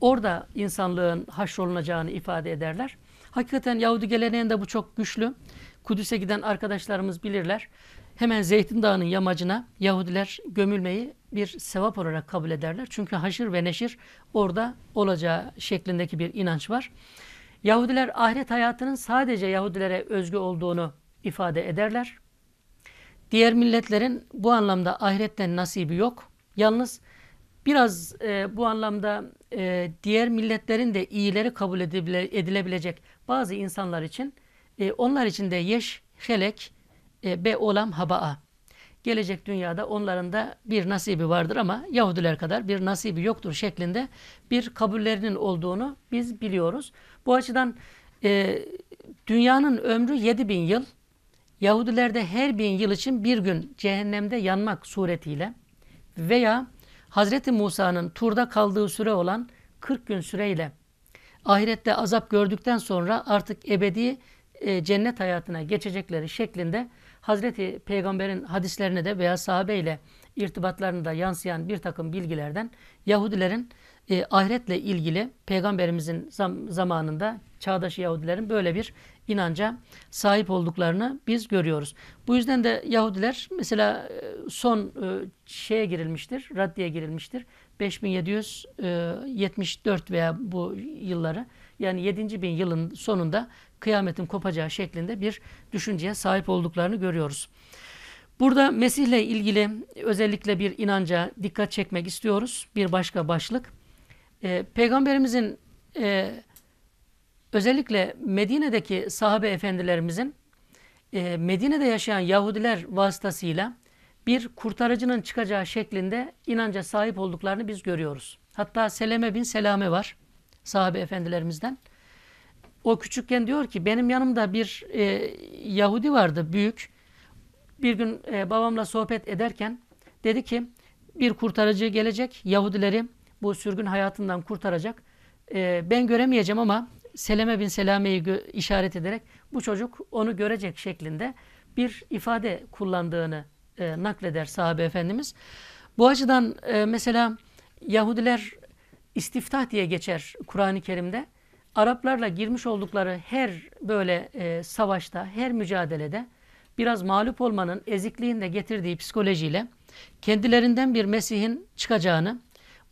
Orada insanlığın haşrolunacağını ifade ederler. Hakikaten Yahudi geleneğinde bu çok güçlü. Kudüs'e giden arkadaşlarımız bilirler. Hemen Zeytin Dağı'nın yamacına Yahudiler gömülmeyi bir sevap olarak kabul ederler. Çünkü haşır ve neşir orada olacağı şeklindeki bir inanç var. Yahudiler ahiret hayatının sadece Yahudilere özgü olduğunu ifade ederler. Diğer milletlerin bu anlamda ahiretten nasibi yok. Yalnız biraz e, bu anlamda e, diğer milletlerin de iyileri kabul edile, edilebilecek bazı insanlar için e, onlar için de yeş, helek, e, be olam haba'a. Gelecek dünyada onların da bir nasibi vardır ama Yahudiler kadar bir nasibi yoktur şeklinde bir kabullerinin olduğunu biz biliyoruz. Bu açıdan e, dünyanın ömrü 7 bin yıl. Yahudilerde her bin yıl için bir gün cehennemde yanmak suretiyle veya Hazreti Musa'nın turda kaldığı süre olan 40 gün süreyle ahirette azap gördükten sonra artık ebedi e, cennet hayatına geçecekleri şeklinde Hazreti Peygamber'in hadislerine de veya sahabeyle irtibatlarında yansıyan bir takım bilgilerden Yahudilerin e, ahiretle ilgili peygamberimizin zam zamanında çağdaş Yahudilerin böyle bir inanca sahip olduklarını biz görüyoruz. Bu yüzden de Yahudiler mesela e, son e, şeye girilmiştir, raddiye girilmiştir. 5774 e, veya bu yılları yani 7. bin yılın sonunda kıyametin kopacağı şeklinde bir düşünceye sahip olduklarını görüyoruz. Burada Mesih'le ilgili özellikle bir inanca dikkat çekmek istiyoruz. Bir başka başlık. E, Peygamberimizin e, özellikle Medine'deki sahabe efendilerimizin e, Medine'de yaşayan Yahudiler vasıtasıyla bir kurtarıcının çıkacağı şeklinde inanca sahip olduklarını biz görüyoruz. Hatta Seleme bin Selame var sahabe efendilerimizden. O küçükken diyor ki benim yanımda bir e, Yahudi vardı büyük bir gün e, babamla sohbet ederken dedi ki bir kurtarıcı gelecek Yahudileri bu sürgün hayatından kurtaracak. E, ben göremeyeceğim ama Seleme bin Selame'yi işaret ederek bu çocuk onu görecek şeklinde bir ifade kullandığını e, nakleder sahabe efendimiz. Bu açıdan e, mesela Yahudiler istiftah diye geçer Kur'an-ı Kerim'de. Araplarla girmiş oldukları her böyle e, savaşta, her mücadelede biraz mağlup olmanın ezikliğin de getirdiği psikolojiyle kendilerinden bir Mesih'in çıkacağını,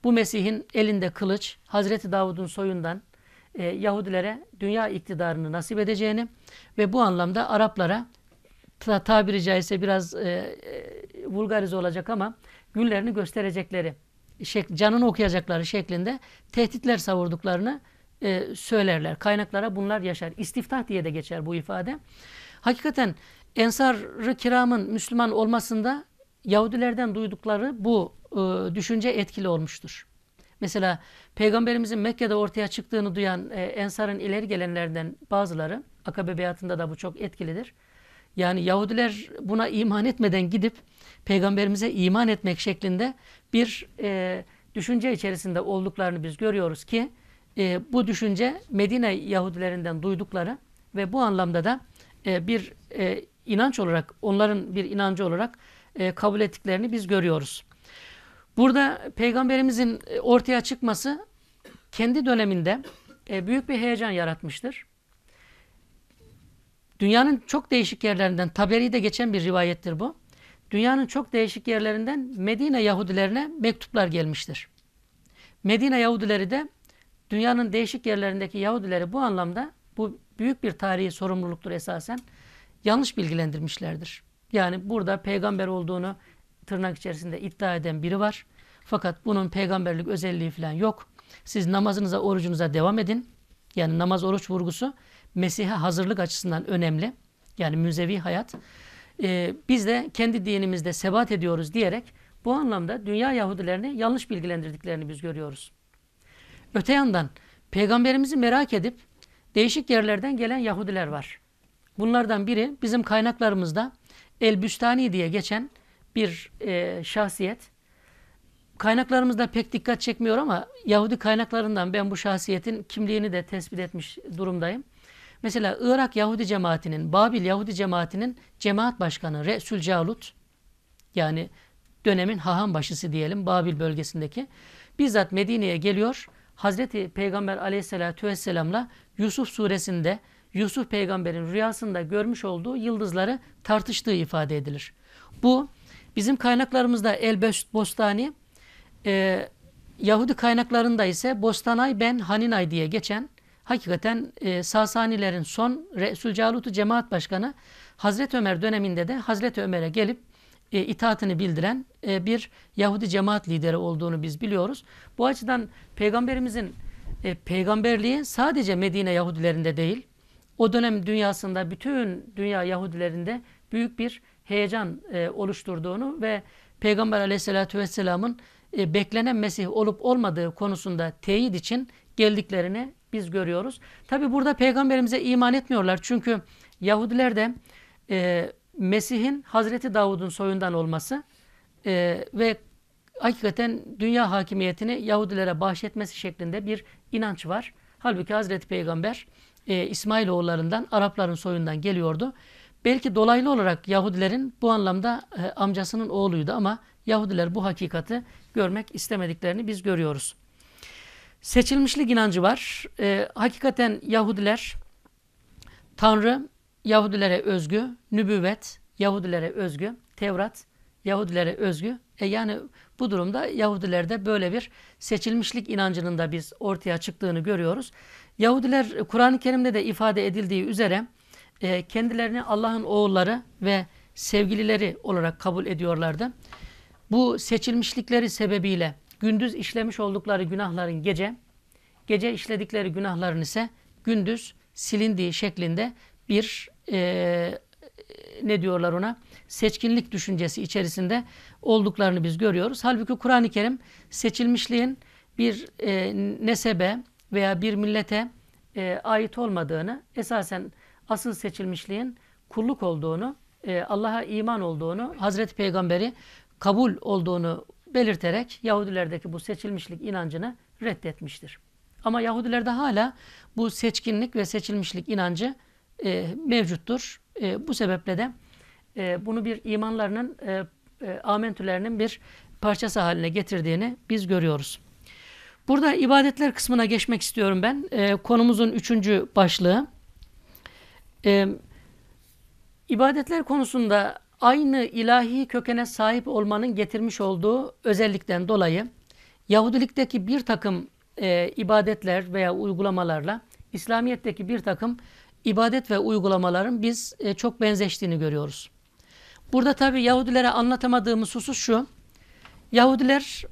bu Mesih'in elinde kılıç, Hazreti Davud'un soyundan e, Yahudilere dünya iktidarını nasip edeceğini ve bu anlamda Araplara ta, tabiri caizse biraz e, e, vulgarize olacak ama günlerini gösterecekleri, şek, canını okuyacakları şeklinde tehditler savurduklarını e, söylerler. Kaynaklara bunlar yaşar. İstiftah diye de geçer bu ifade. Hakikaten Ensar-ı kiramın Müslüman olmasında Yahudilerden duydukları bu e, düşünce etkili olmuştur. Mesela Peygamberimizin Mekke'de ortaya çıktığını duyan e, Ensar'ın ileri gelenlerden bazıları, Akabe beyatında da bu çok etkilidir. Yani Yahudiler buna iman etmeden gidip Peygamberimize iman etmek şeklinde bir e, düşünce içerisinde olduklarını biz görüyoruz ki e, bu düşünce Medine Yahudilerinden duydukları ve bu anlamda da e, bir e, inanç olarak, onların bir inancı olarak e, kabul ettiklerini biz görüyoruz. Burada peygamberimizin e, ortaya çıkması kendi döneminde e, büyük bir heyecan yaratmıştır. Dünyanın çok değişik yerlerinden, de geçen bir rivayettir bu. Dünyanın çok değişik yerlerinden Medine Yahudilerine mektuplar gelmiştir. Medine Yahudileri de dünyanın değişik yerlerindeki Yahudileri bu anlamda bu büyük bir tarihi sorumluluktur esasen yanlış bilgilendirmişlerdir. Yani burada peygamber olduğunu tırnak içerisinde iddia eden biri var. Fakat bunun peygamberlik özelliği falan yok. Siz namazınıza, orucunuza devam edin. Yani namaz, oruç vurgusu Mesih'e hazırlık açısından önemli. Yani müzevi hayat. Ee, biz de kendi dinimizde sebat ediyoruz diyerek bu anlamda dünya Yahudilerini yanlış bilgilendirdiklerini biz görüyoruz. Öte yandan peygamberimizi merak edip değişik yerlerden gelen Yahudiler var. Bunlardan biri bizim kaynaklarımızda Elbüstani diye geçen bir e, şahsiyet. Kaynaklarımızda pek dikkat çekmiyor ama Yahudi kaynaklarından ben bu şahsiyetin kimliğini de tespit etmiş durumdayım. Mesela Irak Yahudi cemaatinin, Babil Yahudi cemaatinin cemaat başkanı Resul Calut, yani dönemin haham başısı diyelim Babil bölgesindeki, bizzat Medine'ye geliyor. Hazreti Peygamber aleyhissalatü vesselamla Yusuf suresinde Yusuf peygamberin rüyasında görmüş olduğu yıldızları tartıştığı ifade edilir. Bu bizim kaynaklarımızda El Bostani, e, Yahudi kaynaklarında ise Bostanay ben Haninay diye geçen hakikaten e, Sasanilerin son Resul Calut'u cemaat başkanı Hazreti Ömer döneminde de Hazreti Ömer'e gelip e, itaatini bildiren e, bir Yahudi cemaat lideri olduğunu biz biliyoruz. Bu açıdan peygamberimizin e, peygamberliği sadece Medine Yahudilerinde değil, o dönem dünyasında bütün dünya Yahudilerinde büyük bir heyecan e, oluşturduğunu ve Peygamber aleyhissalatü vesselamın e, beklenen Mesih olup olmadığı konusunda teyit için geldiklerini biz görüyoruz. Tabi burada peygamberimize iman etmiyorlar. Çünkü Yahudiler de e, Mesih'in Hazreti Davud'un soyundan olması e, ve hakikaten dünya hakimiyetini Yahudilere bahşetmesi şeklinde bir inanç var. Halbuki Hazreti Peygamber e, İsmailoğullarından, Arapların soyundan geliyordu. Belki dolaylı olarak Yahudilerin bu anlamda e, amcasının oğluydu ama Yahudiler bu hakikati görmek istemediklerini biz görüyoruz. Seçilmişlik inancı var. E, hakikaten Yahudiler, Tanrı Yahudilere özgü, nübüvvet Yahudilere özgü, Tevrat Yahudilere özgü. E yani bu durumda Yahudilerde böyle bir seçilmişlik inancının da biz ortaya çıktığını görüyoruz. Yahudiler e, Kur'an-ı Kerim'de de ifade edildiği üzere e, kendilerini Allah'ın oğulları ve sevgilileri olarak kabul ediyorlardı. Bu seçilmişlikleri sebebiyle gündüz işlemiş oldukları günahların gece, gece işledikleri günahların ise gündüz silindiği şeklinde bir e, ne diyorlar ona seçkinlik düşüncesi içerisinde olduklarını biz görüyoruz. Halbuki Kur'an-ı Kerim seçilmişliğin bir e, nesebe, veya bir millete e, ait olmadığını, esasen asıl seçilmişliğin kulluk olduğunu, e, Allah'a iman olduğunu, Hazreti Peygamber'i kabul olduğunu belirterek Yahudilerdeki bu seçilmişlik inancını reddetmiştir. Ama Yahudilerde hala bu seçkinlik ve seçilmişlik inancı e, mevcuttur. E, bu sebeple de e, bunu bir imanlarının, e, e, amentülerinin bir parçası haline getirdiğini biz görüyoruz. Burada ibadetler kısmına geçmek istiyorum ben. E, konumuzun üçüncü başlığı. E, ibadetler konusunda aynı ilahi kökene sahip olmanın getirmiş olduğu özellikten dolayı Yahudilikteki bir takım e, ibadetler veya uygulamalarla İslamiyet'teki bir takım ibadet ve uygulamaların biz e, çok benzeştiğini görüyoruz. Burada tabi Yahudilere anlatamadığımız husus şu. Yahudiler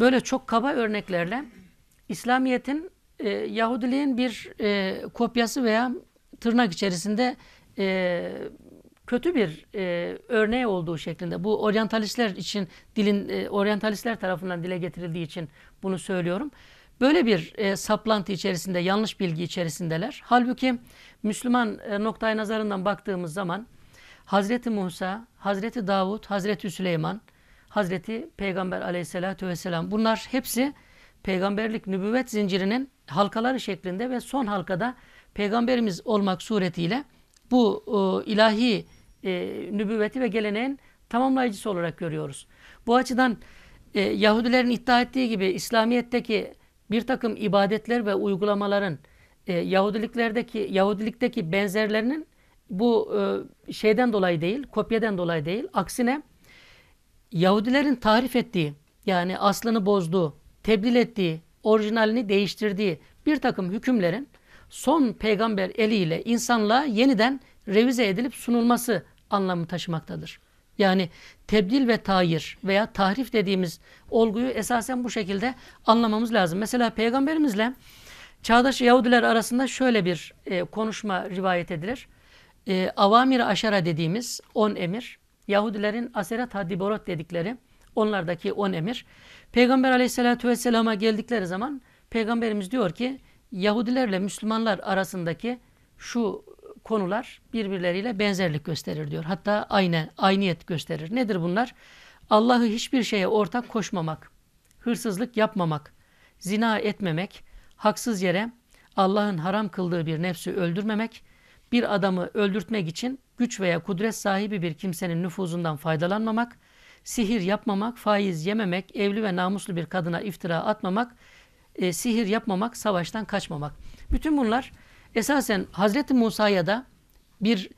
Böyle çok kaba örneklerle İslamiyet'in e, Yahudiliğin bir e, kopyası veya tırnak içerisinde e, kötü bir e, örneği olduğu şeklinde. Bu oryantalistler için dilin e, oryantalistler tarafından dile getirildiği için bunu söylüyorum. Böyle bir e, saplantı içerisinde, yanlış bilgi içerisindeler. Halbuki Müslüman e, noktayı nazarından baktığımız zaman Hazreti Musa, Hazreti Davud, Hazreti Süleyman, Hazreti Peygamber aleyhissalatü vesselam. Bunlar hepsi peygamberlik nübüvvet zincirinin halkaları şeklinde ve son halkada peygamberimiz olmak suretiyle bu e, ilahi e, nübüvveti ve geleneğin tamamlayıcısı olarak görüyoruz. Bu açıdan e, Yahudilerin iddia ettiği gibi İslamiyet'teki bir takım ibadetler ve uygulamaların e, Yahudiliklerdeki Yahudilikteki benzerlerinin bu e, şeyden dolayı değil, kopyadan dolayı değil, aksine Yahudilerin tarif ettiği, yani aslını bozduğu, tebdil ettiği, orijinalini değiştirdiği bir takım hükümlerin son peygamber eliyle insanlığa yeniden revize edilip sunulması anlamı taşımaktadır. Yani tebdil ve tayir veya tahrif dediğimiz olguyu esasen bu şekilde anlamamız lazım. Mesela peygamberimizle çağdaş Yahudiler arasında şöyle bir e, konuşma rivayet edilir. E, Avamir aşara dediğimiz on emir Yahudilerin Aseret Hadiborot dedikleri onlardaki on emir. Peygamber aleyhissalatü vesselama geldikleri zaman Peygamberimiz diyor ki Yahudilerle Müslümanlar arasındaki şu konular birbirleriyle benzerlik gösterir diyor. Hatta aynı ayniyet gösterir. Nedir bunlar? Allah'ı hiçbir şeye ortak koşmamak, hırsızlık yapmamak, zina etmemek, haksız yere Allah'ın haram kıldığı bir nefsi öldürmemek, bir adamı öldürtmek için güç veya kudret sahibi bir kimsenin nüfuzundan faydalanmamak, sihir yapmamak, faiz yememek, evli ve namuslu bir kadına iftira atmamak, e, sihir yapmamak, savaştan kaçmamak. Bütün bunlar esasen Hazreti Musa'ya da bir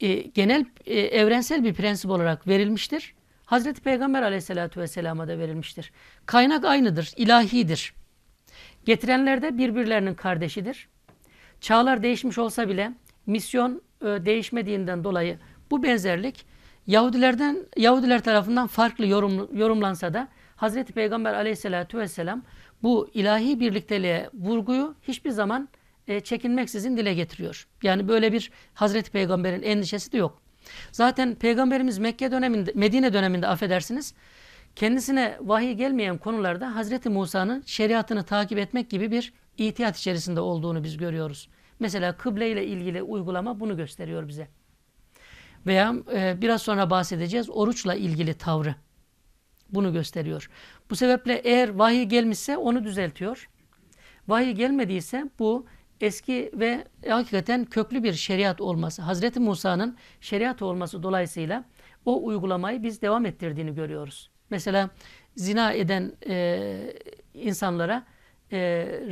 e, genel e, evrensel bir prensip olarak verilmiştir. Hazreti Peygamber aleyhissalatü vesselama da verilmiştir. Kaynak aynıdır, ilahidir. Getirenler de birbirlerinin kardeşidir. Çağlar değişmiş olsa bile misyon e, değişmediğinden dolayı bu benzerlik Yahudilerden Yahudiler tarafından farklı yorum, yorumlansa da Hazreti Peygamber Aleyhisselatü vesselam bu ilahi birlikteliğe vurguyu hiçbir zaman e, çekinmeksizin dile getiriyor. Yani böyle bir Hazreti Peygamber'in endişesi de yok. Zaten Peygamberimiz Mekke döneminde, Medine döneminde affedersiniz, kendisine vahiy gelmeyen konularda Hazreti Musa'nın şeriatını takip etmek gibi bir ihtiyat içerisinde olduğunu biz görüyoruz. Mesela kıble ile ilgili uygulama bunu gösteriyor bize. Veya e, biraz sonra bahsedeceğiz oruçla ilgili tavrı. Bunu gösteriyor. Bu sebeple eğer vahiy gelmişse onu düzeltiyor. Vahiy gelmediyse bu eski ve hakikaten köklü bir şeriat olması, Hazreti Musa'nın şeriatı olması dolayısıyla o uygulamayı biz devam ettirdiğini görüyoruz. Mesela zina eden e, insanlara e,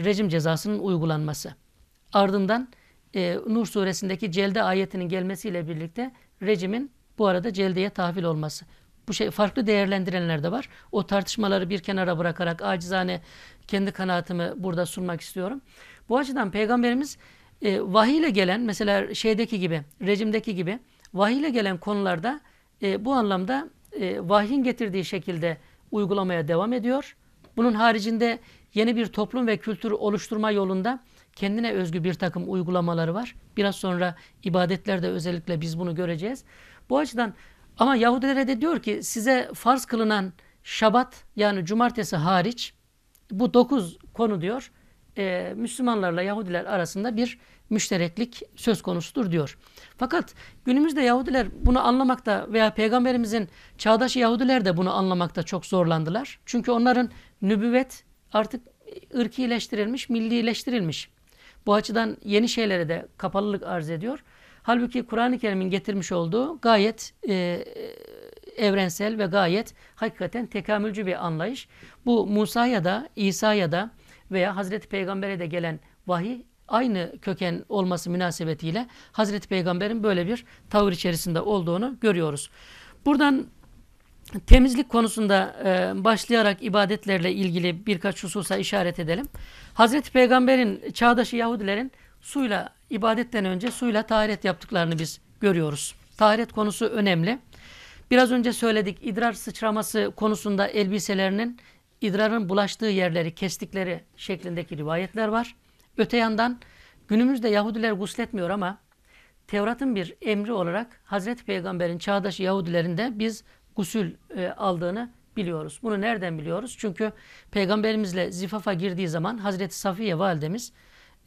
rejim cezasının uygulanması Ardından e, Nur suresindeki celde ayetinin gelmesiyle birlikte rejimin bu arada celdeye tahvil olması. Bu şey farklı değerlendirenler de var. O tartışmaları bir kenara bırakarak acizane kendi kanaatimi burada sunmak istiyorum. Bu açıdan peygamberimiz e, vahiy ile gelen mesela şeydeki gibi, rejimdeki gibi vahiy ile gelen konularda e, bu anlamda e, vahyin getirdiği şekilde uygulamaya devam ediyor. Bunun haricinde yeni bir toplum ve kültür oluşturma yolunda kendine özgü bir takım uygulamaları var. Biraz sonra ibadetlerde özellikle biz bunu göreceğiz. Bu açıdan ama Yahudilere de diyor ki size farz kılınan şabat yani cumartesi hariç bu dokuz konu diyor e, Müslümanlarla Yahudiler arasında bir müştereklik söz konusudur diyor. Fakat günümüzde Yahudiler bunu anlamakta veya Peygamberimizin çağdaş Yahudiler de bunu anlamakta çok zorlandılar. Çünkü onların nübüvvet artık ırkileştirilmiş, millileştirilmiş. Bu açıdan yeni şeylere de kapalılık arz ediyor. Halbuki Kur'an-ı Kerim'in getirmiş olduğu gayet e, evrensel ve gayet hakikaten tekamülcü bir anlayış. Bu Musa'ya da İsa'ya da veya Hazreti Peygamber'e de gelen vahiy aynı köken olması münasebetiyle Hazreti Peygamber'in böyle bir tavır içerisinde olduğunu görüyoruz. Buradan temizlik konusunda e, başlayarak ibadetlerle ilgili birkaç hususa işaret edelim. Hazreti Peygamber'in çağdaşı Yahudilerin suyla ibadetten önce suyla taharet yaptıklarını biz görüyoruz. Taharet konusu önemli. Biraz önce söyledik idrar sıçraması konusunda elbiselerinin idrarın bulaştığı yerleri kestikleri şeklindeki rivayetler var. Öte yandan günümüzde Yahudiler gusletmiyor ama Tevrat'ın bir emri olarak Hazreti Peygamber'in çağdaşı Yahudilerinde biz gusül e, aldığını biliyoruz. Bunu nereden biliyoruz? Çünkü peygamberimizle zifafa girdiği zaman Hazreti Safiye validemiz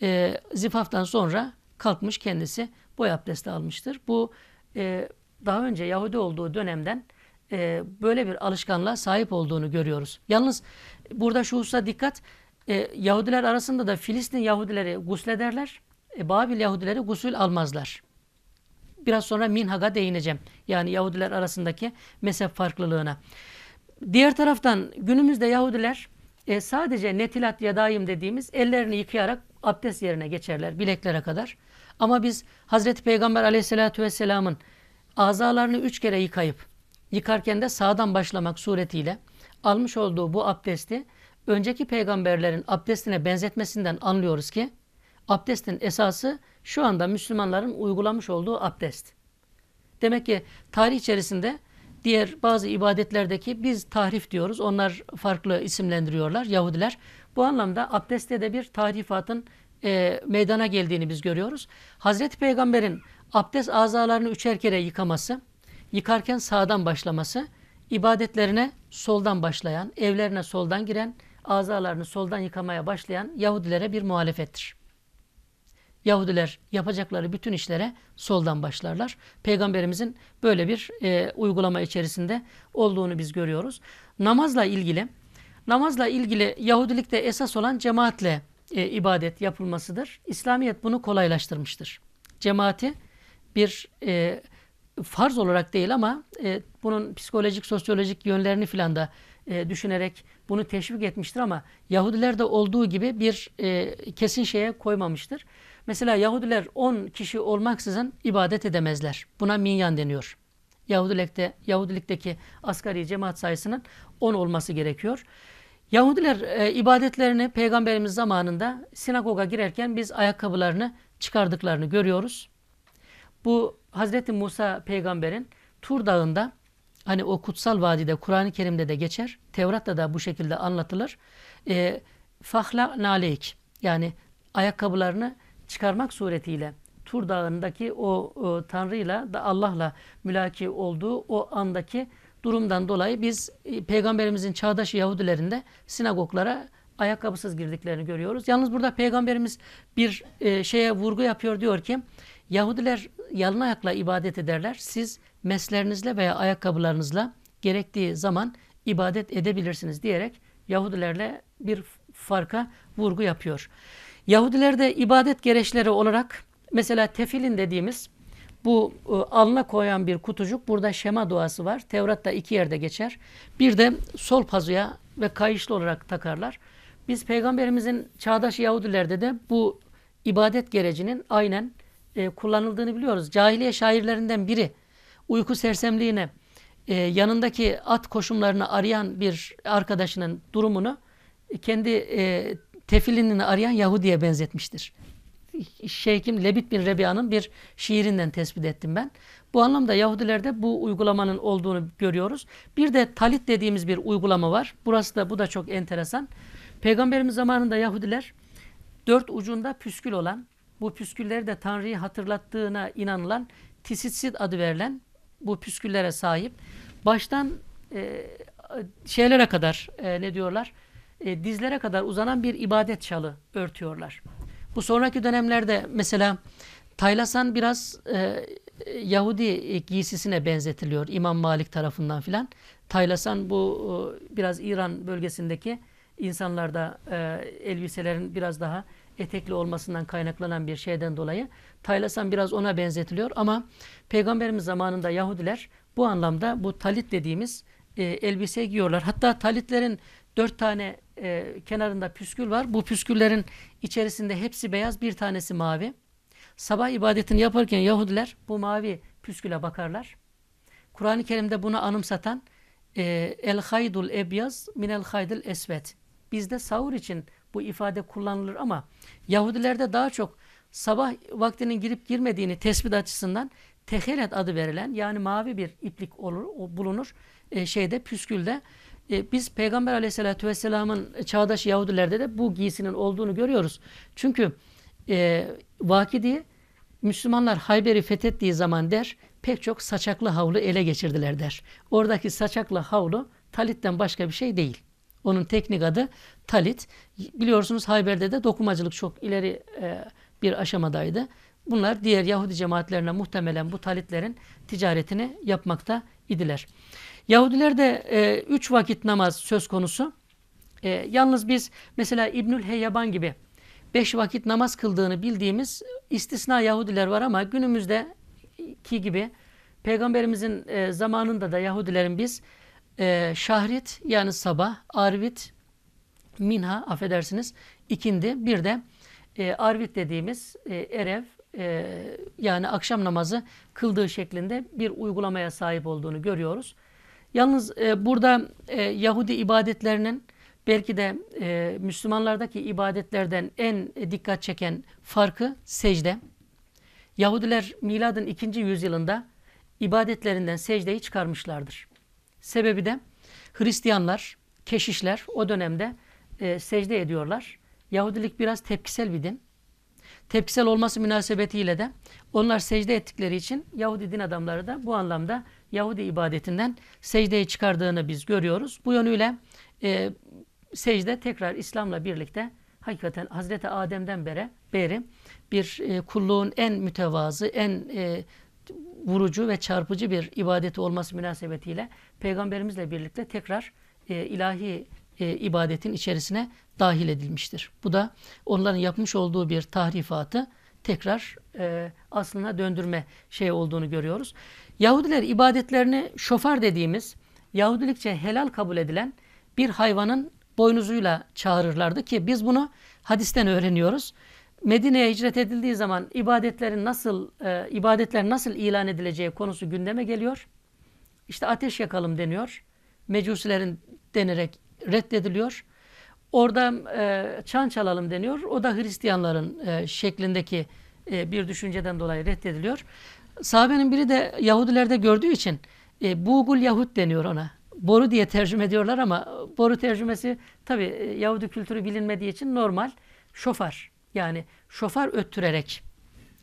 e, zifaftan sonra kalkmış kendisi boy abdesti almıştır. Bu e, daha önce Yahudi olduğu dönemden e, böyle bir alışkanlığa sahip olduğunu görüyoruz. Yalnız burada şu hususa dikkat, e, Yahudiler arasında da Filistin Yahudileri guslederler, e, Babil Yahudileri gusül almazlar. Biraz sonra minhaga değineceğim. Yani Yahudiler arasındaki mezhep farklılığına. Diğer taraftan günümüzde Yahudiler e, sadece netilat ya yadayım dediğimiz ellerini yıkayarak abdest yerine geçerler bileklere kadar. Ama biz Hazreti Peygamber aleyhissalatü vesselamın azalarını üç kere yıkayıp yıkarken de sağdan başlamak suretiyle almış olduğu bu abdesti önceki peygamberlerin abdestine benzetmesinden anlıyoruz ki abdestin esası şu anda Müslümanların uygulamış olduğu abdest. Demek ki tarih içerisinde diğer bazı ibadetlerdeki biz tahrif diyoruz. Onlar farklı isimlendiriyorlar Yahudiler. Bu anlamda abdestte de bir tahrifatın e, meydana geldiğini biz görüyoruz. Hazreti Peygamber'in abdest azalarını üçer kere yıkaması, yıkarken sağdan başlaması, ibadetlerine soldan başlayan, evlerine soldan giren, azalarını soldan yıkamaya başlayan Yahudilere bir muhalefettir. Yahudiler yapacakları bütün işlere soldan başlarlar. Peygamberimizin böyle bir e, uygulama içerisinde olduğunu biz görüyoruz. Namazla ilgili, namazla ilgili Yahudilikte esas olan cemaatle e, ibadet yapılmasıdır. İslamiyet bunu kolaylaştırmıştır. Cemaati bir e, farz olarak değil ama e, bunun psikolojik, sosyolojik yönlerini filan da e, düşünerek bunu teşvik etmiştir ama Yahudilerde olduğu gibi bir e, kesin şeye koymamıştır. Mesela Yahudiler 10 kişi olmaksızın ibadet edemezler. Buna minyan deniyor. Yahudilikte, Yahudilikteki asgari cemaat sayısının 10 olması gerekiyor. Yahudiler e, ibadetlerini peygamberimiz zamanında sinagoga girerken biz ayakkabılarını çıkardıklarını görüyoruz. Bu Hazreti Musa peygamberin Tur Dağı'nda hani o kutsal vadide Kur'an-ı Kerim'de de geçer. Tevrat'ta da bu şekilde anlatılır. E, fahla naleyk yani ayakkabılarını çıkarmak suretiyle Tur Dağı'ndaki o, o Tanrı'yla da Allah'la mülaki olduğu o andaki durumdan dolayı biz e, Peygamberimizin çağdaş Yahudilerinde sinagoglara ayakkabısız girdiklerini görüyoruz. Yalnız burada Peygamberimiz bir e, şeye vurgu yapıyor diyor ki Yahudiler yalın ayakla ibadet ederler. Siz meslerinizle veya ayakkabılarınızla gerektiği zaman ibadet edebilirsiniz diyerek Yahudilerle bir farka vurgu yapıyor. Yahudilerde ibadet gereçleri olarak mesela tefilin dediğimiz bu e, alnına koyan bir kutucuk. Burada şema duası var. Tevrat'ta iki yerde geçer. Bir de sol pazuya ve kayışlı olarak takarlar. Biz peygamberimizin çağdaş Yahudilerde de bu ibadet gerecinin aynen e, kullanıldığını biliyoruz. Cahiliye şairlerinden biri uyku sersemliğine e, yanındaki at koşumlarını arayan bir arkadaşının durumunu e, kendi e, tefilinini arayan Yahudi'ye benzetmiştir. Şeyhim Lebit bin Rebiya'nın bir şiirinden tespit ettim ben. Bu anlamda Yahudilerde bu uygulamanın olduğunu görüyoruz. Bir de talit dediğimiz bir uygulama var. Burası da bu da çok enteresan. Peygamberimiz zamanında Yahudiler dört ucunda püskül olan, bu püskülleri de Tanrı'yı hatırlattığına inanılan tisitsit adı verilen bu püsküllere sahip. Baştan e, şeylere kadar e, ne diyorlar? e, dizlere kadar uzanan bir ibadet şalı örtüyorlar. Bu sonraki dönemlerde mesela Taylasan biraz e, e Yahudi e, giysisine benzetiliyor İmam Malik tarafından filan. Taylasan bu e, biraz İran bölgesindeki insanlarda e, elbiselerin biraz daha etekli olmasından kaynaklanan bir şeyden dolayı Taylasan biraz ona benzetiliyor ama peygamberimiz zamanında Yahudiler bu anlamda bu talit dediğimiz e, elbise giyiyorlar. Hatta talitlerin Dört tane e, kenarında püskül var. Bu püsküllerin içerisinde hepsi beyaz, bir tanesi mavi. Sabah ibadetini yaparken Yahudiler bu mavi püsküle bakarlar. Kur'an-ı Kerim'de bunu anımsatan e, El haydul ebyaz min el haydul esvet. Bizde sahur için bu ifade kullanılır ama Yahudilerde daha çok sabah vaktinin girip girmediğini tespit açısından tehelet adı verilen yani mavi bir iplik olur, bulunur e, şeyde püskülde. E, biz Peygamber Aleyhisselatü vesselamın çağdaş Yahudilerde de bu giysinin olduğunu görüyoruz. Çünkü e, Vakidi Müslümanlar Hayber'i fethettiği zaman der pek çok saçaklı havlu ele geçirdiler der. Oradaki saçaklı havlu talitten başka bir şey değil. Onun teknik adı talit. Biliyorsunuz Hayber'de de dokumacılık çok ileri e, bir aşamadaydı. Bunlar diğer Yahudi cemaatlerine muhtemelen bu talitlerin ticaretini yapmakta idiler. Yahudilerde e, üç vakit namaz söz konusu. E, yalnız biz mesela İbnül Heyyaban gibi beş vakit namaz kıldığını bildiğimiz istisna Yahudiler var ama günümüzdeki gibi Peygamberimizin e, zamanında da Yahudilerin biz e, şahrit yani sabah, arvit, minha affedersiniz ikindi bir de e, arvit dediğimiz e, erev e, yani akşam namazı kıldığı şeklinde bir uygulamaya sahip olduğunu görüyoruz. Yalnız e, burada e, Yahudi ibadetlerinin belki de e, Müslümanlardaki ibadetlerden en e, dikkat çeken farkı secde. Yahudiler miladın ikinci yüzyılında ibadetlerinden secdeyi çıkarmışlardır. Sebebi de Hristiyanlar, keşişler o dönemde e, secde ediyorlar. Yahudilik biraz tepkisel bir din. Tepkisel olması münasebetiyle de onlar secde ettikleri için Yahudi din adamları da bu anlamda Yahudi ibadetinden secdeye çıkardığını biz görüyoruz. Bu yönüyle e, secde tekrar İslam'la birlikte hakikaten Hazreti Adem'den beri, beri bir e, kulluğun en mütevazı, en e, vurucu ve çarpıcı bir ibadeti olması münasebetiyle peygamberimizle birlikte tekrar e, ilahi e, ibadetin içerisine dahil edilmiştir. Bu da onların yapmış olduğu bir tahrifatı tekrar e, aslına döndürme şey olduğunu görüyoruz. Yahudiler ibadetlerini şofar dediğimiz Yahudilikçe helal kabul edilen bir hayvanın boynuzuyla çağırırlardı ki biz bunu hadisten öğreniyoruz. Medine'ye hicret edildiği zaman ibadetlerin nasıl e, ibadetler nasıl ilan edileceği konusu gündeme geliyor. İşte ateş yakalım deniyor. Mecusilerin denerek reddediliyor. Orada e, çan çalalım deniyor. O da Hristiyanların e, şeklindeki e, bir düşünceden dolayı reddediliyor. Sahabenin biri de Yahudilerde gördüğü için e, Bugul Yahut deniyor ona. Boru diye tercüme ediyorlar ama boru tercümesi tabi e, Yahudi kültürü bilinmediği için normal şofar. Yani şofar öttürerek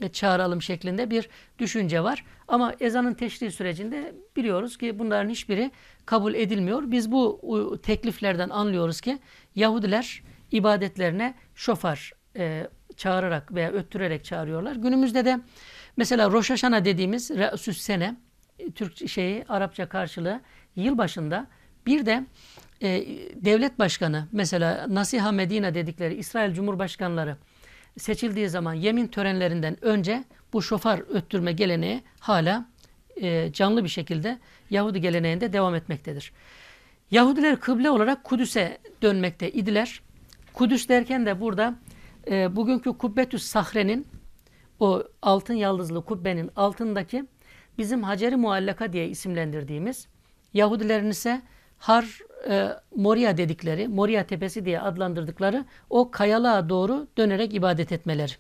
e, çağıralım şeklinde bir düşünce var. Ama ezanın teşrih sürecinde biliyoruz ki bunların hiçbiri kabul edilmiyor. Biz bu tekliflerden anlıyoruz ki Yahudiler ibadetlerine şofar e, çağırarak veya öttürerek çağırıyorlar. Günümüzde de Mesela Roşaşana dediğimiz Re'süs sene e, Türk şeyi Arapça karşılığı yıl başında bir de e, devlet başkanı mesela Nasiha Medina dedikleri İsrail Cumhurbaşkanları seçildiği zaman yemin törenlerinden önce bu şofar öttürme geleneği hala e, canlı bir şekilde Yahudi geleneğinde devam etmektedir. Yahudiler kıble olarak Kudüs'e dönmekte idiler. Kudüs derken de burada e, bugünkü Kubbetüs Sahre'nin o altın yaldızlı kubbenin altındaki bizim Hacer-i Muallaka diye isimlendirdiğimiz Yahudilerin ise Har e, Moria dedikleri, Moria Tepesi diye adlandırdıkları o kayalığa doğru dönerek ibadet etmeler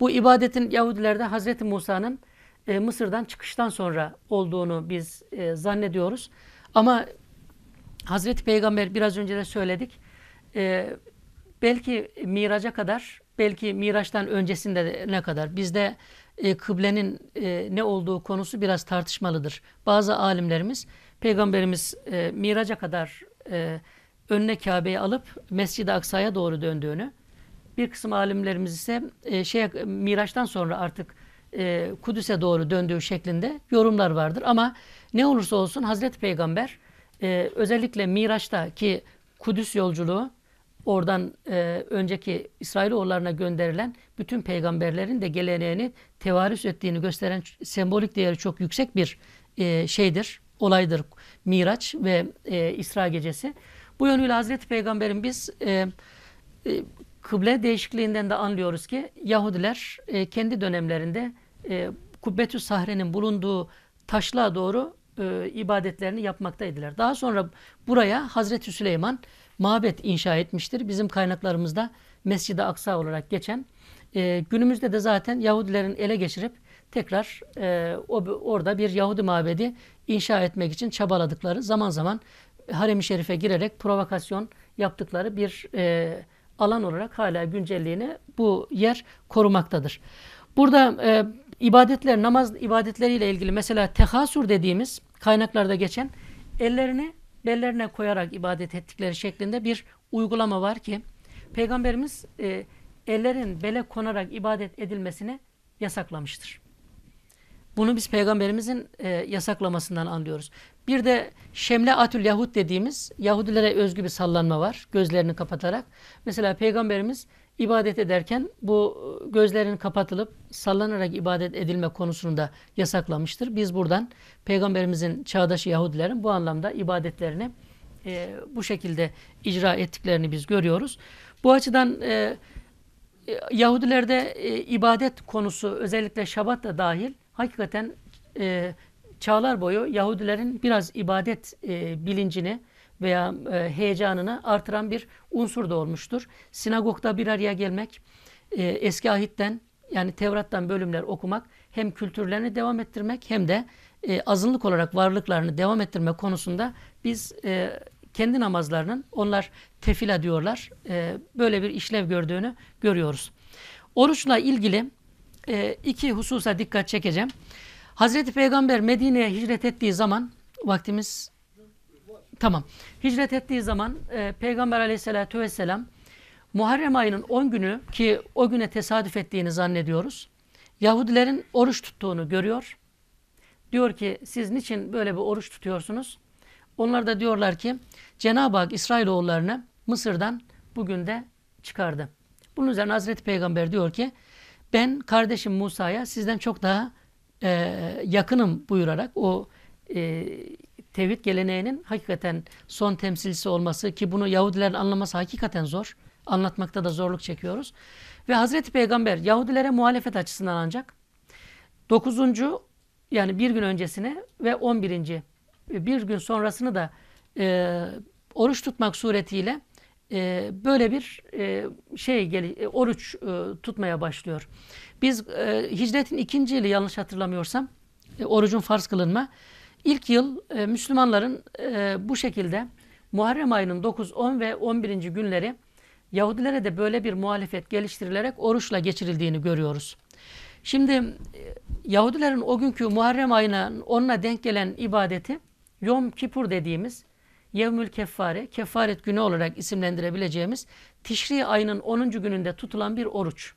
Bu ibadetin Yahudilerde Hazreti Musa'nın e, Mısır'dan çıkıştan sonra olduğunu biz e, zannediyoruz. Ama Hazreti Peygamber biraz önce de söyledik. E, belki miraca kadar belki Miraç'tan öncesinde ne kadar bizde e, kıblenin e, ne olduğu konusu biraz tartışmalıdır. Bazı alimlerimiz peygamberimiz e, Miraç'a kadar e, önüne Kabe'yi alıp Mescid-i Aksa'ya doğru döndüğünü bir kısım alimlerimiz ise e, şey Miraç'tan sonra artık e, Kudüs'e doğru döndüğü şeklinde yorumlar vardır. Ama ne olursa olsun Hazreti Peygamber e, özellikle Miraç'taki Kudüs yolculuğu oradan e, önceki İsrailoğullarına gönderilen bütün peygamberlerin de geleneğini tevarüs ettiğini gösteren sembolik değeri çok yüksek bir e, şeydir, olaydır Miraç ve e, İsra gecesi. Bu yönüyle Hazreti Peygamber'in biz e, e, kıble değişikliğinden de anlıyoruz ki Yahudiler e, kendi dönemlerinde e, Kubbetü Sahre'nin bulunduğu taşlığa doğru e, ibadetlerini yapmaktaydılar. Daha sonra buraya Hazreti Süleyman mabet inşa etmiştir. Bizim kaynaklarımızda Mescid-i Aksa olarak geçen. E, günümüzde de zaten Yahudilerin ele geçirip tekrar e, o, orada bir Yahudi mabedi inşa etmek için çabaladıkları zaman zaman Harem-i Şerif'e girerek provokasyon yaptıkları bir e, alan olarak hala güncelliğini bu yer korumaktadır. Burada e, ibadetler, namaz ibadetleriyle ilgili mesela tehasür dediğimiz kaynaklarda geçen ellerini bellerine koyarak ibadet ettikleri şeklinde bir uygulama var ki Peygamberimiz e, ellerin bele konarak ibadet edilmesini yasaklamıştır. Bunu biz Peygamberimizin e, yasaklamasından anlıyoruz. Bir de Şemle Atül Yahud dediğimiz Yahudilere özgü bir sallanma var gözlerini kapatarak. Mesela Peygamberimiz ibadet ederken bu e, gözlerin kapatılıp sallanarak ibadet edilme konusunu da yasaklamıştır. Biz buradan Peygamberimizin çağdaşı Yahudilerin bu anlamda ibadetlerini e, bu şekilde icra ettiklerini biz görüyoruz. Bu açıdan e, e Yahudilerde e, ibadet konusu özellikle Şabat da dahil hakikaten e, çağlar boyu Yahudilerin biraz ibadet e, bilincini veya e, heyecanını artıran bir unsur da olmuştur. Sinagogda bir araya gelmek, e, eski ahitten yani Tevrat'tan bölümler okumak hem kültürlerini devam ettirmek hem de e, azınlık olarak varlıklarını devam ettirme konusunda biz e, kendi namazlarının onlar tefila diyorlar e, böyle bir işlev gördüğünü görüyoruz. Oruçla ilgili e, iki hususa dikkat çekeceğim. Hazreti Peygamber Medine'ye hicret ettiği zaman vaktimiz Tamam. Hicret ettiği zaman e, Peygamber aleyhissalatü vesselam Muharrem ayının 10 günü ki o güne tesadüf ettiğini zannediyoruz. Yahudilerin oruç tuttuğunu görüyor. Diyor ki siz niçin böyle bir oruç tutuyorsunuz? Onlar da diyorlar ki Cenab-ı Hak İsrailoğullarını Mısır'dan bugün de çıkardı. Bunun üzerine Hazreti Peygamber diyor ki ben kardeşim Musa'ya sizden çok daha e, yakınım buyurarak o e, tevhid geleneğinin hakikaten son temsilcisi olması ki bunu Yahudilerin anlaması hakikaten zor. Anlatmakta da zorluk çekiyoruz. Ve Hazreti Peygamber Yahudilere muhalefet açısından ancak 9. yani bir gün öncesine ve 11. bir gün sonrasını da e, oruç tutmak suretiyle e, böyle bir e, şey e, oruç e, tutmaya başlıyor. Biz e, hicretin ikinci yılı yanlış hatırlamıyorsam e, orucun farz kılınma İlk yıl e, Müslümanların e, bu şekilde Muharrem ayının 9, 10 ve 11. günleri Yahudilere de böyle bir muhalefet geliştirilerek oruçla geçirildiğini görüyoruz. Şimdi e, Yahudilerin o günkü Muharrem ayının onunla denk gelen ibadeti Yom Kipur dediğimiz Yevmül Kefare kefaret günü olarak isimlendirebileceğimiz Tişri ayının 10. gününde tutulan bir oruç.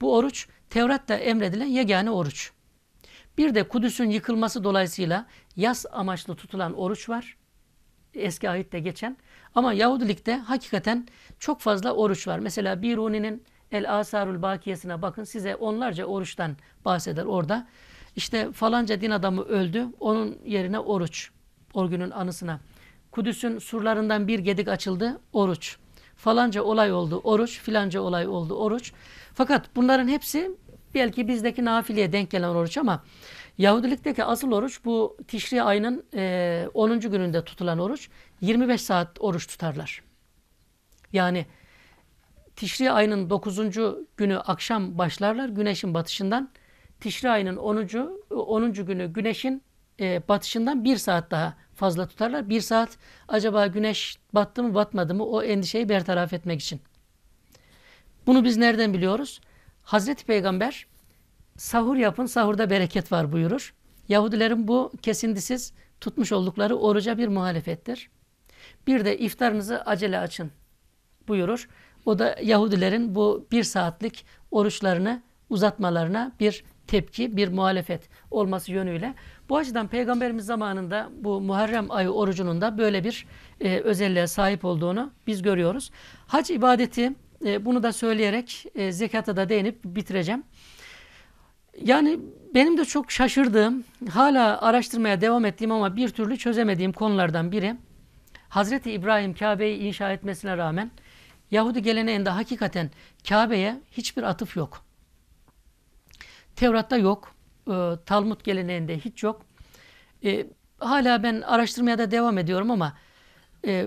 Bu oruç Tevrat'ta emredilen yegane oruç. Bir de Kudüs'ün yıkılması dolayısıyla yaz amaçlı tutulan oruç var. Eski ayette geçen. Ama Yahudilikte hakikaten çok fazla oruç var. Mesela Biruni'nin El Asarul Bakiyesine bakın size onlarca oruçtan bahseder orada. İşte falanca din adamı öldü. Onun yerine oruç. O günün anısına. Kudüs'ün surlarından bir gedik açıldı. Oruç. Falanca olay oldu. Oruç. Filanca olay oldu. Oruç. Fakat bunların hepsi Belki bizdeki nafileye denk gelen oruç ama Yahudilikteki asıl oruç bu Tişri ayının e, 10. gününde tutulan oruç. 25 saat oruç tutarlar. Yani Tişri ayının 9. günü akşam başlarlar güneşin batışından. Tişri ayının 10. 10. günü güneşin e, batışından bir saat daha fazla tutarlar. Bir saat acaba güneş battı mı batmadı mı o endişeyi bertaraf etmek için. Bunu biz nereden biliyoruz? Hazreti Peygamber sahur yapın sahurda bereket var buyurur. Yahudilerin bu kesindisiz tutmuş oldukları oruca bir muhalefettir. Bir de iftarınızı acele açın buyurur. O da Yahudilerin bu bir saatlik oruçlarını uzatmalarına bir tepki, bir muhalefet olması yönüyle. Bu açıdan Peygamberimiz zamanında bu Muharrem ayı orucunun da böyle bir e, özelliğe sahip olduğunu biz görüyoruz. Hac ibadeti e, bunu da söyleyerek e, zekata da değinip bitireceğim. Yani benim de çok şaşırdığım, hala araştırmaya devam ettiğim ama bir türlü çözemediğim konulardan biri Hazreti İbrahim Kabe'yi inşa etmesine rağmen Yahudi geleneğinde hakikaten Kabe'ye hiçbir atıf yok. Tevrat'ta yok, e, Talmud geleneğinde hiç yok. E, hala ben araştırmaya da devam ediyorum ama e,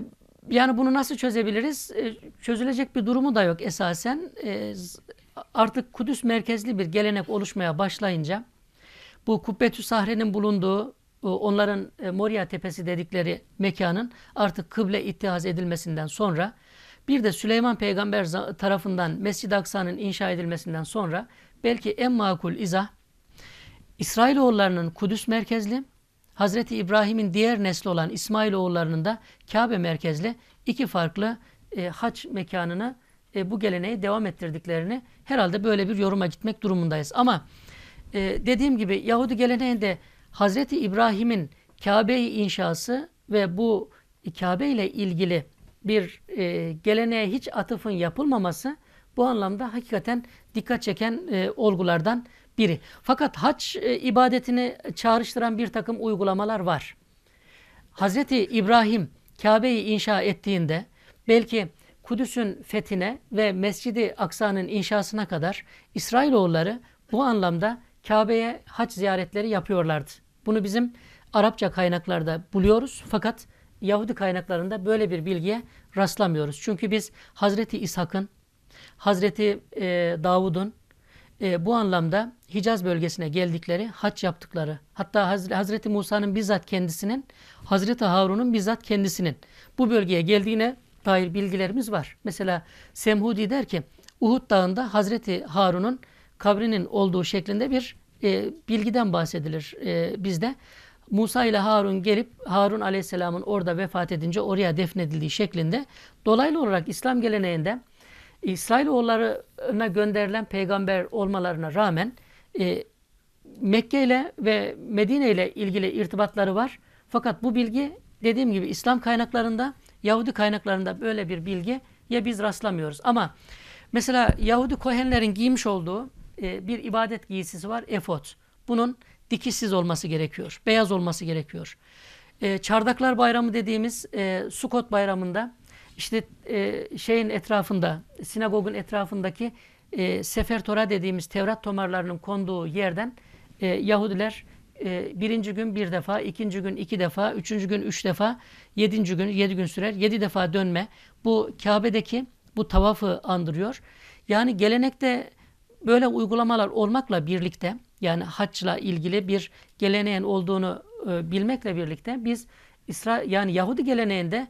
yani bunu nasıl çözebiliriz? E, çözülecek bir durumu da yok esasen. E, artık Kudüs merkezli bir gelenek oluşmaya başlayınca bu Kubbetü Sahre'nin bulunduğu e, onların Moria Tepesi dedikleri mekanın artık kıble ittihaz edilmesinden sonra bir de Süleyman Peygamber tarafından Mescid-i Aksa'nın inşa edilmesinden sonra belki en makul izah İsrailoğullarının Kudüs merkezli Hazreti İbrahim'in diğer nesli olan İsmail oğullarının da Kabe merkezli iki farklı e, haç mekanına e, bu geleneği devam ettirdiklerini herhalde böyle bir yoruma gitmek durumundayız. Ama e, dediğim gibi Yahudi geleneğinde Hazreti İbrahim'in Kabe'yi inşası ve bu e, Kabe ile ilgili bir e, geleneğe hiç atıfın yapılmaması bu anlamda hakikaten dikkat çeken e, olgulardan biri. Fakat haç e, ibadetini çağrıştıran bir takım uygulamalar var. Hazreti İbrahim Kabe'yi inşa ettiğinde belki Kudüs'ün fethine ve Mescidi Aksa'nın inşasına kadar İsrailoğulları bu anlamda Kabe'ye haç ziyaretleri yapıyorlardı. Bunu bizim Arapça kaynaklarda buluyoruz fakat Yahudi kaynaklarında böyle bir bilgiye rastlamıyoruz. Çünkü biz Hazreti İshak'ın, Hazreti e, Davud'un e, bu anlamda Hicaz bölgesine geldikleri, haç yaptıkları, hatta Hazreti Musa'nın bizzat kendisinin, Hazreti Harun'un bizzat kendisinin bu bölgeye geldiğine dair bilgilerimiz var. Mesela Semhudi der ki, Uhud Dağı'nda Hazreti Harun'un kabrinin olduğu şeklinde bir e, bilgiden bahsedilir e, bizde. Musa ile Harun gelip Harun Aleyhisselam'ın orada vefat edince oraya defnedildiği şeklinde. Dolaylı olarak İslam geleneğinde İsrailoğullarına gönderilen peygamber olmalarına rağmen e, Mekke ile ve Medine ile ilgili irtibatları var. Fakat bu bilgi dediğim gibi İslam kaynaklarında, Yahudi kaynaklarında böyle bir bilgi ya biz rastlamıyoruz. Ama mesela Yahudi Kohenlerin giymiş olduğu e, bir ibadet giysisi var, efot. Bunun dikişsiz olması gerekiyor, beyaz olması gerekiyor. E, Çardaklar Bayramı dediğimiz e, Sukot Bayramı'nda işte e, şeyin etrafında, sinagogun etrafındaki e, Sefer Tora dediğimiz Tevrat tomarlarının konduğu yerden e, Yahudiler e, birinci gün bir defa, ikinci gün iki defa, üçüncü gün üç defa, yedinci gün yedi gün sürer, yedi defa dönme. Bu Kabe'deki bu tavafı andırıyor. Yani gelenekte böyle uygulamalar olmakla birlikte yani haçla ilgili bir geleneğin olduğunu e, bilmekle birlikte biz İsra yani Yahudi geleneğinde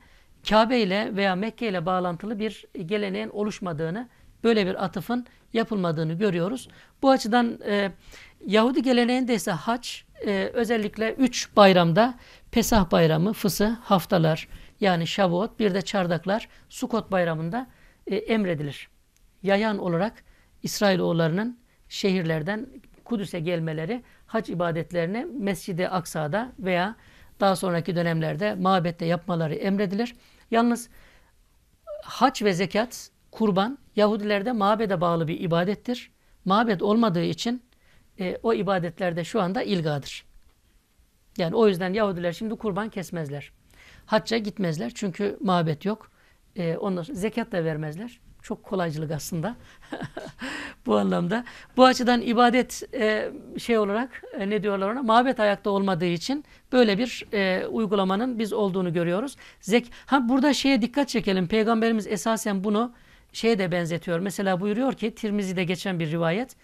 Kabe ile veya Mekke ile bağlantılı bir geleneğin oluşmadığını böyle bir atıfın yapılmadığını görüyoruz. Bu açıdan e, Yahudi geleneğinde ise haç e, özellikle üç bayramda Pesah bayramı, fısı, haftalar yani Şavuot bir de çardaklar Sukot bayramında e, emredilir. Yayan olarak İsrailoğullarının şehirlerden Kudüs'e gelmeleri hac ibadetlerini Mescid-i Aksa'da veya daha sonraki dönemlerde mabette yapmaları emredilir. Yalnız hac ve zekat kurban Yahudilerde mabede bağlı bir ibadettir. Mabed olmadığı için e, o ibadetlerde şu anda ilgadır. Yani o yüzden Yahudiler şimdi kurban kesmezler. Hacca gitmezler çünkü mabet yok. E, onlar zekat da vermezler. Çok kolaycılık aslında bu anlamda. Bu açıdan ibadet e, şey olarak e, ne diyorlar ona? Mabet ayakta olmadığı için böyle bir e, uygulamanın biz olduğunu görüyoruz. Zek ha burada şeye dikkat çekelim. Peygamberimiz esasen bunu şeye de benzetiyor. Mesela buyuruyor ki Tirmizi'de geçen bir rivayet.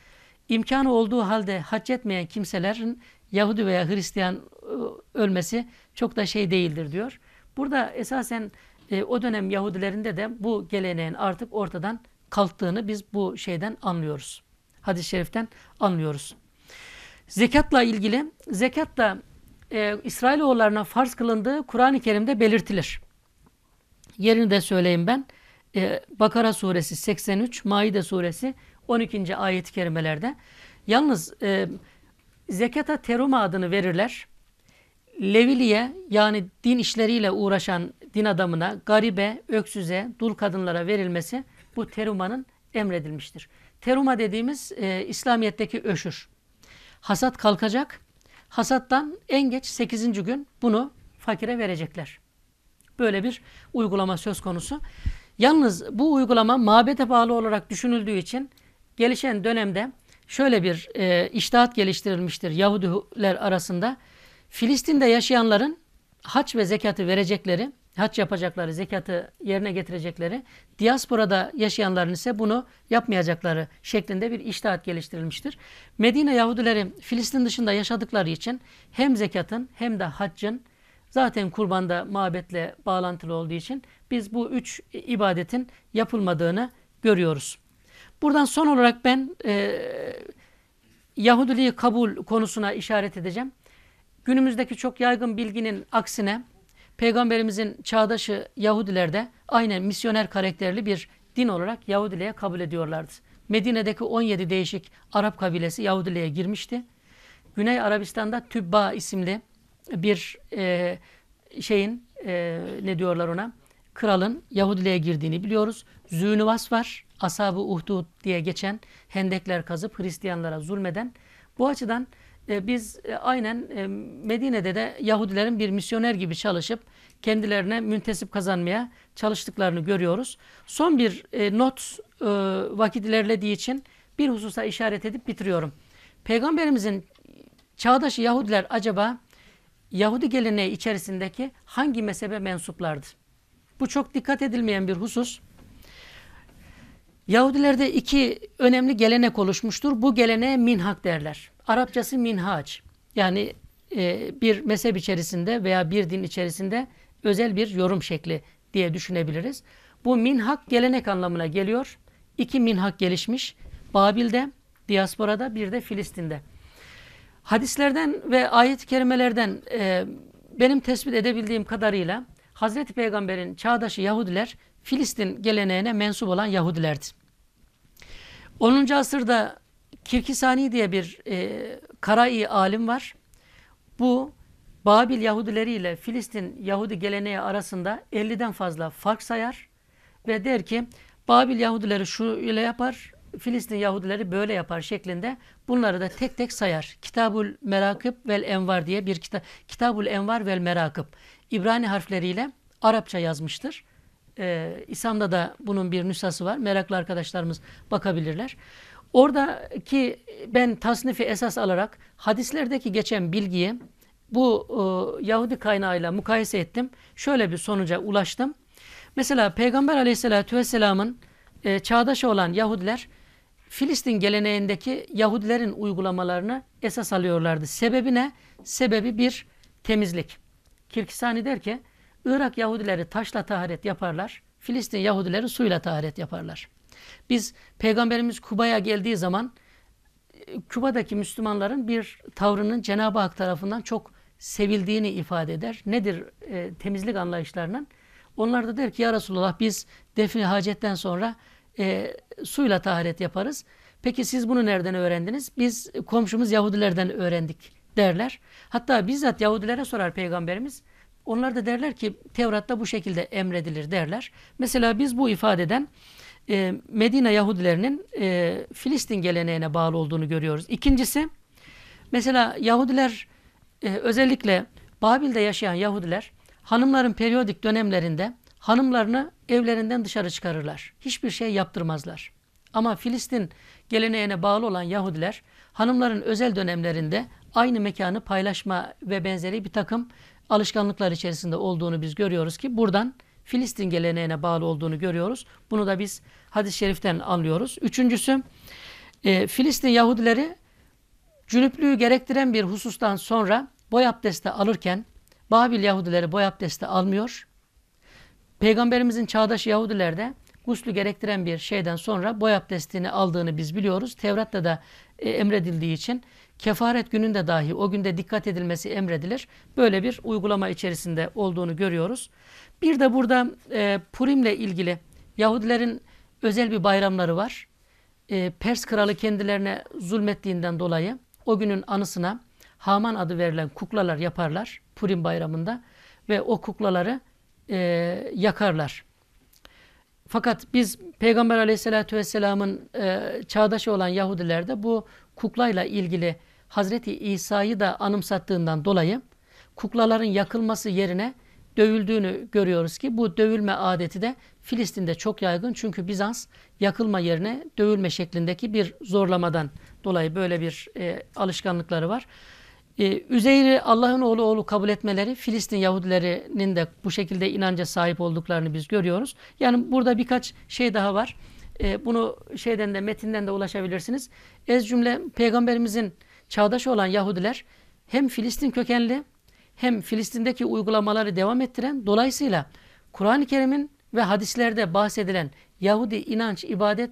İmkanı olduğu halde hac etmeyen kimselerin Yahudi veya Hristiyan ıı, ölmesi çok da şey değildir diyor. Burada esasen e, o dönem Yahudilerinde de bu geleneğin artık ortadan kalktığını biz bu şeyden anlıyoruz. Hadis-i şeriften anlıyoruz. Zekatla ilgili, zekat da e, İsrailoğullarına farz kılındığı Kur'an-ı Kerim'de belirtilir. Yerini de söyleyeyim ben e, Bakara suresi 83, Maide suresi 12. ayet-i kerimelerde. Yalnız e, zekata teruma adını verirler. Leviliye yani din işleriyle uğraşan din adamına, garibe, öksüze, dul kadınlara verilmesi bu terumanın emredilmiştir. Teruma dediğimiz e, İslamiyet'teki öşür. Hasat kalkacak. Hasattan en geç 8. gün bunu fakire verecekler. Böyle bir uygulama söz konusu. Yalnız bu uygulama mabede bağlı olarak düşünüldüğü için gelişen dönemde şöyle bir e, iştahat geliştirilmiştir Yahudiler arasında. Filistin'de yaşayanların haç ve zekatı verecekleri, haç yapacakları, zekatı yerine getirecekleri, diasporada yaşayanların ise bunu yapmayacakları şeklinde bir iştahat geliştirilmiştir. Medine Yahudileri Filistin dışında yaşadıkları için hem zekatın hem de haccın zaten kurbanda mabetle bağlantılı olduğu için biz bu üç ibadetin yapılmadığını görüyoruz. Buradan son olarak ben e, Yahudiliği kabul konusuna işaret edeceğim. Günümüzdeki çok yaygın bilginin aksine Peygamberimizin çağdaşı Yahudilerde aynen misyoner karakterli bir din olarak Yahudiliğe kabul ediyorlardı. Medine'deki 17 değişik Arap kabilesi Yahudiliğe girmişti. Güney Arabistan'da Tübba isimli bir e, şeyin e, ne diyorlar ona kralın Yahudiliğe girdiğini biliyoruz. Zünüvas var. Ashab-ı Uhdud diye geçen hendekler kazıp Hristiyanlara zulmeden. Bu açıdan e, biz e, aynen e, Medine'de de Yahudilerin bir misyoner gibi çalışıp kendilerine müntesip kazanmaya çalıştıklarını görüyoruz. Son bir e, not e, vakit ilerlediği için bir hususa işaret edip bitiriyorum. Peygamberimizin çağdaşı Yahudiler acaba Yahudi geleneği içerisindeki hangi mezhebe mensuplardır? Bu çok dikkat edilmeyen bir husus. Yahudilerde iki önemli gelenek oluşmuştur. Bu geleneğe minhak derler. Arapçası minhac. Yani e, bir mezhep içerisinde veya bir din içerisinde özel bir yorum şekli diye düşünebiliriz. Bu minhak gelenek anlamına geliyor. İki minhak gelişmiş. Babil'de, diasporada bir de Filistin'de. Hadislerden ve ayet-i kerimelerden e, benim tespit edebildiğim kadarıyla Hazreti Peygamber'in çağdaşı Yahudiler Filistin geleneğine mensup olan Yahudilerdi. 10. asırda Kirkisani diye bir e, Karai alim var. Bu Babil Yahudileri ile Filistin Yahudi geleneği arasında 50'den fazla fark sayar ve der ki Babil Yahudileri şöyle yapar, Filistin Yahudileri böyle yapar şeklinde bunları da tek tek sayar. Kitabul Merakıp vel Envar diye bir kitap. Kitabul Envar vel Merakıp. İbrani harfleriyle Arapça yazmıştır. Ee, İslam'da da bunun bir nüshası var. Meraklı arkadaşlarımız bakabilirler. Oradaki ben tasnifi esas alarak hadislerdeki geçen bilgiyi bu e, Yahudi kaynağıyla mukayese ettim. Şöyle bir sonuca ulaştım. Mesela Peygamber aleyhissalatü vesselamın e, çağdaşı olan Yahudiler Filistin geleneğindeki Yahudilerin uygulamalarını esas alıyorlardı. Sebebi ne? Sebebi bir temizlik. Kirkisani der ki Irak Yahudileri taşla taharet yaparlar. Filistin Yahudileri suyla taharet yaparlar. Biz Peygamberimiz Kuba'ya geldiği zaman e, Küba'daki Müslümanların bir tavrının Cenab-ı Hak tarafından çok sevildiğini ifade eder. Nedir e, temizlik anlayışlarının? Onlar da der ki ya Resulullah biz defni hacetten sonra e, suyla taharet yaparız. Peki siz bunu nereden öğrendiniz? Biz komşumuz Yahudilerden öğrendik derler. Hatta bizzat Yahudilere sorar Peygamberimiz. Onlar da derler ki Tevrat'ta bu şekilde emredilir derler. Mesela biz bu ifadeden e, Medine Yahudilerinin e, Filistin geleneğine bağlı olduğunu görüyoruz. İkincisi mesela Yahudiler e, özellikle Babil'de yaşayan Yahudiler hanımların periyodik dönemlerinde hanımlarını evlerinden dışarı çıkarırlar. Hiçbir şey yaptırmazlar. Ama Filistin geleneğine bağlı olan Yahudiler hanımların özel dönemlerinde aynı mekanı paylaşma ve benzeri bir takım alışkanlıklar içerisinde olduğunu biz görüyoruz ki buradan Filistin geleneğine bağlı olduğunu görüyoruz. Bunu da biz hadis-i şeriften anlıyoruz. Üçüncüsü e, Filistin Yahudileri cünüplüğü gerektiren bir husustan sonra boy abdesti alırken Babil Yahudileri boy abdesti almıyor Peygamberimizin çağdaş Yahudilerde guslü gerektiren bir şeyden sonra boy abdestini aldığını biz biliyoruz. Tevrat'ta da e, emredildiği için kefaret gününde dahi o günde dikkat edilmesi emredilir. Böyle bir uygulama içerisinde olduğunu görüyoruz. Bir de burada e, Purim'le ilgili Yahudilerin özel bir bayramları var. E, Pers kralı kendilerine zulmettiğinden dolayı o günün anısına Haman adı verilen kuklalar yaparlar Purim bayramında ve o kuklaları e, yakarlar. Fakat biz Peygamber Aleyhisselatü vesselamın e, çağdaşı olan Yahudilerde bu kuklayla ilgili Hazreti İsa'yı da anımsattığından dolayı kuklaların yakılması yerine dövüldüğünü görüyoruz ki bu dövülme adeti de Filistin'de çok yaygın. Çünkü Bizans yakılma yerine dövülme şeklindeki bir zorlamadan dolayı böyle bir e, alışkanlıkları var. Ee, Üzeyr'i Allah'ın oğlu oğlu kabul etmeleri Filistin Yahudilerinin de bu şekilde inanca sahip olduklarını biz görüyoruz. Yani burada birkaç şey daha var. Ee, bunu şeyden de metinden de ulaşabilirsiniz. Ez cümle peygamberimizin çağdaşı olan Yahudiler hem Filistin kökenli hem Filistin'deki uygulamaları devam ettiren dolayısıyla Kur'an-ı Kerim'in ve hadislerde bahsedilen Yahudi inanç, ibadet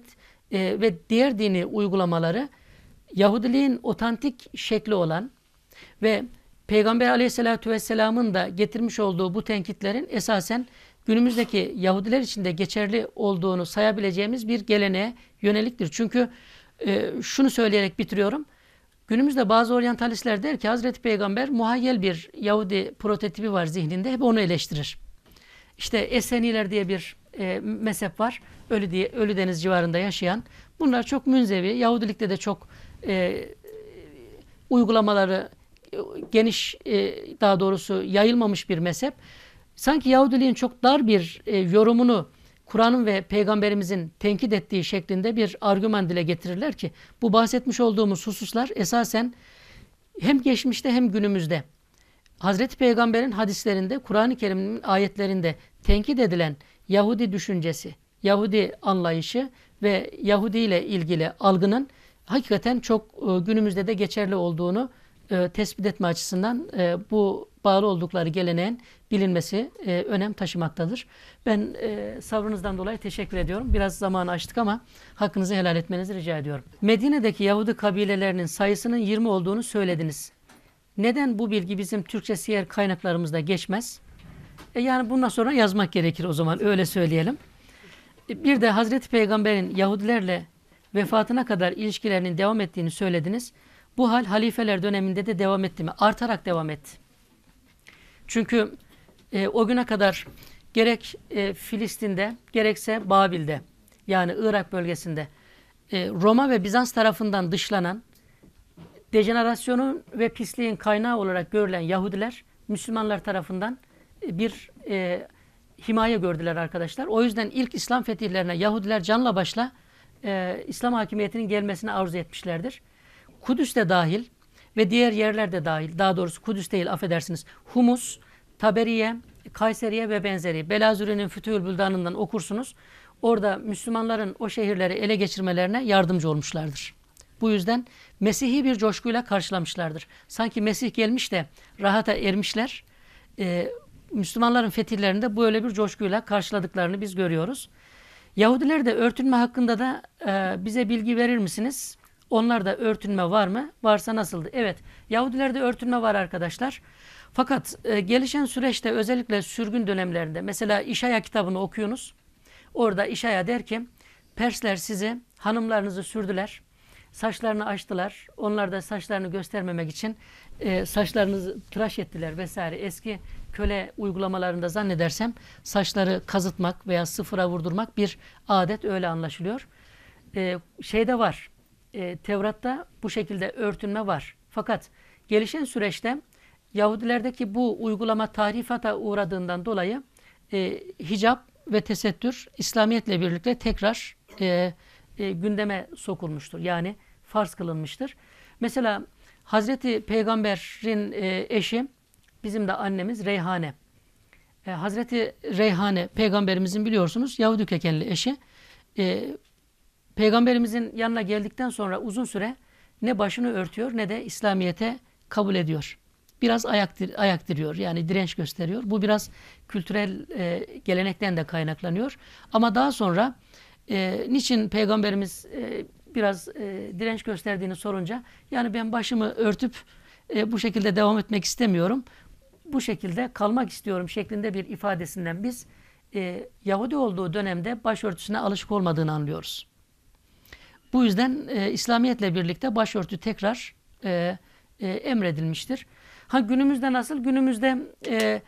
e, ve diğer dini uygulamaları Yahudiliğin otantik şekli olan ve Peygamber aleyhissalatü vesselamın da getirmiş olduğu bu tenkitlerin esasen günümüzdeki Yahudiler için de geçerli olduğunu sayabileceğimiz bir geleneğe yöneliktir. Çünkü e, şunu söyleyerek bitiriyorum. Günümüzde bazı oryantalistler der ki Hazreti Peygamber muhayyel bir Yahudi prototipi var zihninde hep onu eleştirir. İşte Eseniler diye bir e, mezhep var. Ölü diye ölü deniz civarında yaşayan. Bunlar çok münzevi. Yahudilikte de çok e, uygulamaları geniş e, daha doğrusu yayılmamış bir mezhep. Sanki Yahudiliğin çok dar bir e, yorumunu Kur'an'ın ve peygamberimizin tenkit ettiği şeklinde bir argüman dile getirirler ki bu bahsetmiş olduğumuz hususlar esasen hem geçmişte hem günümüzde Hazreti Peygamber'in hadislerinde, Kur'an-ı Kerim'in ayetlerinde tenkit edilen Yahudi düşüncesi, Yahudi anlayışı ve Yahudi ile ilgili algının hakikaten çok e, günümüzde de geçerli olduğunu e, tespit etme açısından e, bu bağlı oldukları geleneğin bilinmesi e, önem taşımaktadır. Ben e, sabrınızdan dolayı teşekkür ediyorum. Biraz zamanı açtık ama hakkınızı helal etmenizi rica ediyorum. Medine'deki Yahudi kabilelerinin sayısının 20 olduğunu söylediniz. Neden bu bilgi bizim Türkçe siyer kaynaklarımızda geçmez? E, yani bundan sonra yazmak gerekir o zaman öyle söyleyelim. E, bir de Hazreti Peygamber'in Yahudilerle vefatına kadar ilişkilerinin devam ettiğini söylediniz. Bu hal halifeler döneminde de devam etti mi? Artarak devam etti. Çünkü e, o güne kadar gerek e, Filistin'de gerekse Babil'de yani Irak bölgesinde e, Roma ve Bizans tarafından dışlanan dejenerasyonun ve pisliğin kaynağı olarak görülen Yahudiler Müslümanlar tarafından e, bir e, himaye gördüler arkadaşlar. O yüzden ilk İslam fetihlerine Yahudiler canla başla e, İslam hakimiyetinin gelmesini arzu etmişlerdir. Kudüs de dahil ve diğer yerlerde dahil, daha doğrusu Kudüs değil affedersiniz, Humus, Taberiye, Kayseriye ve benzeri Belazüri'nin Fütühül Büldanı'ndan okursunuz. Orada Müslümanların o şehirleri ele geçirmelerine yardımcı olmuşlardır. Bu yüzden Mesih'i bir coşkuyla karşılamışlardır. Sanki Mesih gelmiş de rahata ermişler. Ee, Müslümanların fetihlerinde bu öyle bir coşkuyla karşıladıklarını biz görüyoruz. Yahudiler de örtünme hakkında da e, bize bilgi verir misiniz? Onlarda örtünme var mı? Varsa nasıldı? Evet, Yahudilerde örtünme var arkadaşlar. Fakat e, gelişen süreçte özellikle sürgün dönemlerinde mesela İşaya kitabını okuyunuz. Orada İşaya der ki Persler sizi hanımlarınızı sürdüler. Saçlarını açtılar. Onlar da saçlarını göstermemek için e, saçlarınızı tıraş ettiler vesaire. Eski köle uygulamalarında zannedersem saçları kazıtmak veya sıfıra vurdurmak bir adet öyle anlaşılıyor. E, şeyde var e, Tevrat'ta bu şekilde örtünme var. Fakat gelişen süreçte Yahudilerdeki bu uygulama tahrifata uğradığından dolayı e, hicap ve tesettür İslamiyet'le birlikte tekrar e, e, gündeme sokulmuştur. Yani farz kılınmıştır. Mesela Hazreti Peygamber'in e, eşi bizim de annemiz Reyhane. E, Hazreti Reyhane peygamberimizin biliyorsunuz Yahudi kökenli eşi e, Peygamberimizin yanına geldikten sonra uzun süre ne başını örtüyor ne de İslamiyet'e kabul ediyor. Biraz ayak, ayak yani direnç gösteriyor. Bu biraz kültürel e, gelenekten de kaynaklanıyor. Ama daha sonra e, niçin Peygamberimiz e, biraz e, direnç gösterdiğini sorunca yani ben başımı örtüp e, bu şekilde devam etmek istemiyorum. Bu şekilde kalmak istiyorum şeklinde bir ifadesinden biz e, Yahudi olduğu dönemde başörtüsüne alışık olmadığını anlıyoruz. Bu yüzden e, İslamiyetle birlikte başörtü tekrar e, e, emredilmiştir. Ha günümüzde nasıl? Günümüzde e,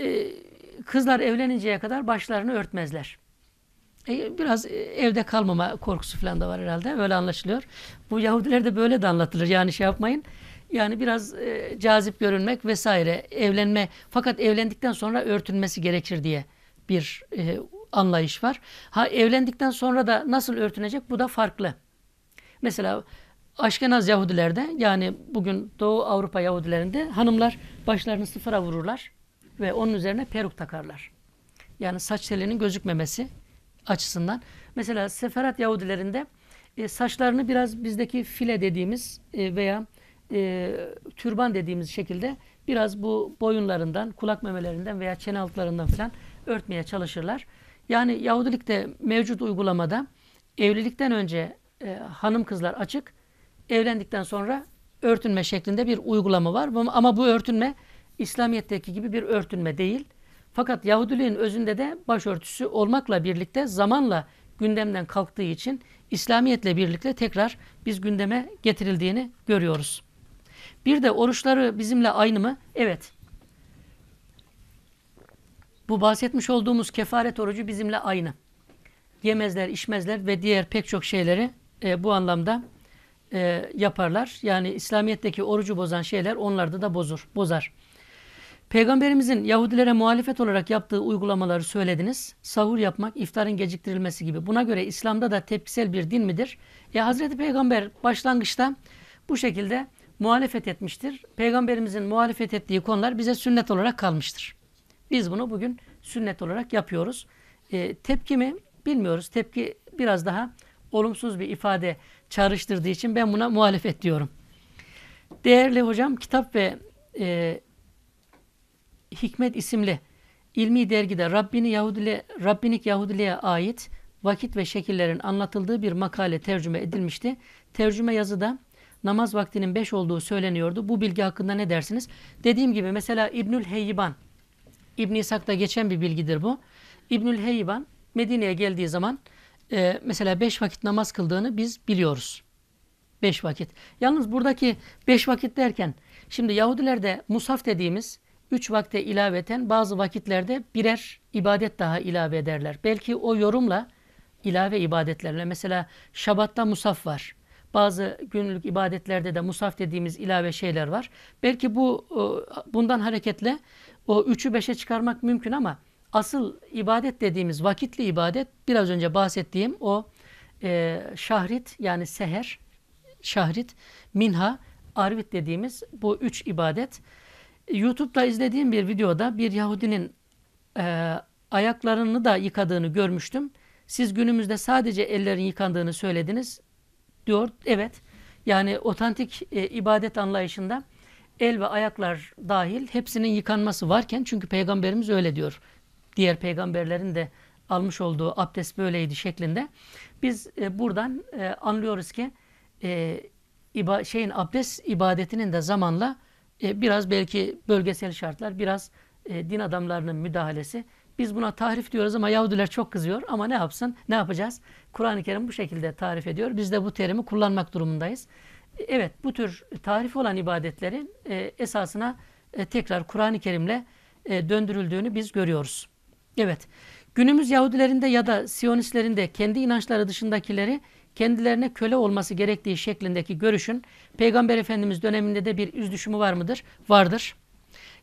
e, kızlar evleninceye kadar başlarını örtmezler. E, biraz e, evde kalmama korkusu falan da var herhalde. Böyle anlaşılıyor. Bu Yahudilerde böyle de anlatılır. Yani şey yapmayın. Yani biraz e, cazip görünmek vesaire evlenme fakat evlendikten sonra örtünmesi gerekir diye bir e, anlayış var. Ha evlendikten sonra da nasıl örtünecek bu da farklı. Mesela Aşkenaz Yahudilerde yani bugün Doğu Avrupa Yahudilerinde hanımlar başlarını sıfıra vururlar ve onun üzerine peruk takarlar. Yani saç telinin gözükmemesi açısından. Mesela Seferat Yahudilerinde e, saçlarını biraz bizdeki file dediğimiz e, veya e, türban dediğimiz şekilde biraz bu boyunlarından, kulak memelerinden veya çene altlarından falan örtmeye çalışırlar. Yani Yahudilikte mevcut uygulamada evlilikten önce e, hanım kızlar açık, evlendikten sonra örtünme şeklinde bir uygulama var. Ama bu örtünme İslamiyet'teki gibi bir örtünme değil. Fakat Yahudiliğin özünde de başörtüsü olmakla birlikte zamanla gündemden kalktığı için İslamiyet'le birlikte tekrar biz gündeme getirildiğini görüyoruz. Bir de oruçları bizimle aynı mı? Evet. Bu bahsetmiş olduğumuz kefaret orucu bizimle aynı. Yemezler, içmezler ve diğer pek çok şeyleri e, bu anlamda e, yaparlar. Yani İslamiyet'teki orucu bozan şeyler onlarda da bozur, bozar. Peygamberimizin Yahudilere muhalefet olarak yaptığı uygulamaları söylediniz. Sahur yapmak, iftarın geciktirilmesi gibi. Buna göre İslam'da da tepkisel bir din midir? E, Hazreti Peygamber başlangıçta bu şekilde muhalefet etmiştir. Peygamberimizin muhalefet ettiği konular bize sünnet olarak kalmıştır. Biz bunu bugün sünnet olarak yapıyoruz. E, tepki mi? Bilmiyoruz. Tepki biraz daha olumsuz bir ifade çağrıştırdığı için ben buna muhalefet diyorum. Değerli hocam kitap ve e, Hikmet isimli ilmi dergide Rabbini Yahudili, Rabbinik Yahudiliğe ait vakit ve şekillerin anlatıldığı bir makale tercüme edilmişti. Tercüme yazıda namaz vaktinin 5 olduğu söyleniyordu. Bu bilgi hakkında ne dersiniz? Dediğim gibi mesela İbnül Heyyiban İbn İshak'ta geçen bir bilgidir bu. İbnül Heyban Medine'ye geldiği zaman e, mesela beş vakit namaz kıldığını biz biliyoruz. Beş vakit. Yalnız buradaki beş vakit derken şimdi Yahudilerde musaf dediğimiz üç vakte ilaveten bazı vakitlerde birer ibadet daha ilave ederler. Belki o yorumla ilave ibadetlerle mesela Şabat'ta musaf var. Bazı günlük ibadetlerde de musaf dediğimiz ilave şeyler var. Belki bu e, bundan hareketle o üçü beşe çıkarmak mümkün ama asıl ibadet dediğimiz vakitli ibadet biraz önce bahsettiğim o e, şahrit yani seher, şahrit, minha, arvit dediğimiz bu üç ibadet. YouTube'da izlediğim bir videoda bir Yahudinin e, ayaklarını da yıkadığını görmüştüm. Siz günümüzde sadece ellerin yıkandığını söylediniz diyor. Evet yani otantik e, ibadet anlayışında el ve ayaklar dahil hepsinin yıkanması varken çünkü peygamberimiz öyle diyor. Diğer peygamberlerin de almış olduğu abdest böyleydi şeklinde. Biz e, buradan e, anlıyoruz ki e, iba, şeyin abdest ibadetinin de zamanla e, biraz belki bölgesel şartlar, biraz e, din adamlarının müdahalesi. Biz buna tarif diyoruz ama Yahudiler çok kızıyor ama ne yapsın, ne yapacağız? Kur'an-ı Kerim bu şekilde tarif ediyor. Biz de bu terimi kullanmak durumundayız. Evet bu tür tarif olan ibadetlerin e, esasına e, tekrar Kur'an-ı Kerim'le e, döndürüldüğünü biz görüyoruz. Evet günümüz Yahudilerinde ya da Siyonistlerinde kendi inançları dışındakileri kendilerine köle olması gerektiği şeklindeki görüşün Peygamber Efendimiz döneminde de bir üzdüşümü var mıdır? Vardır.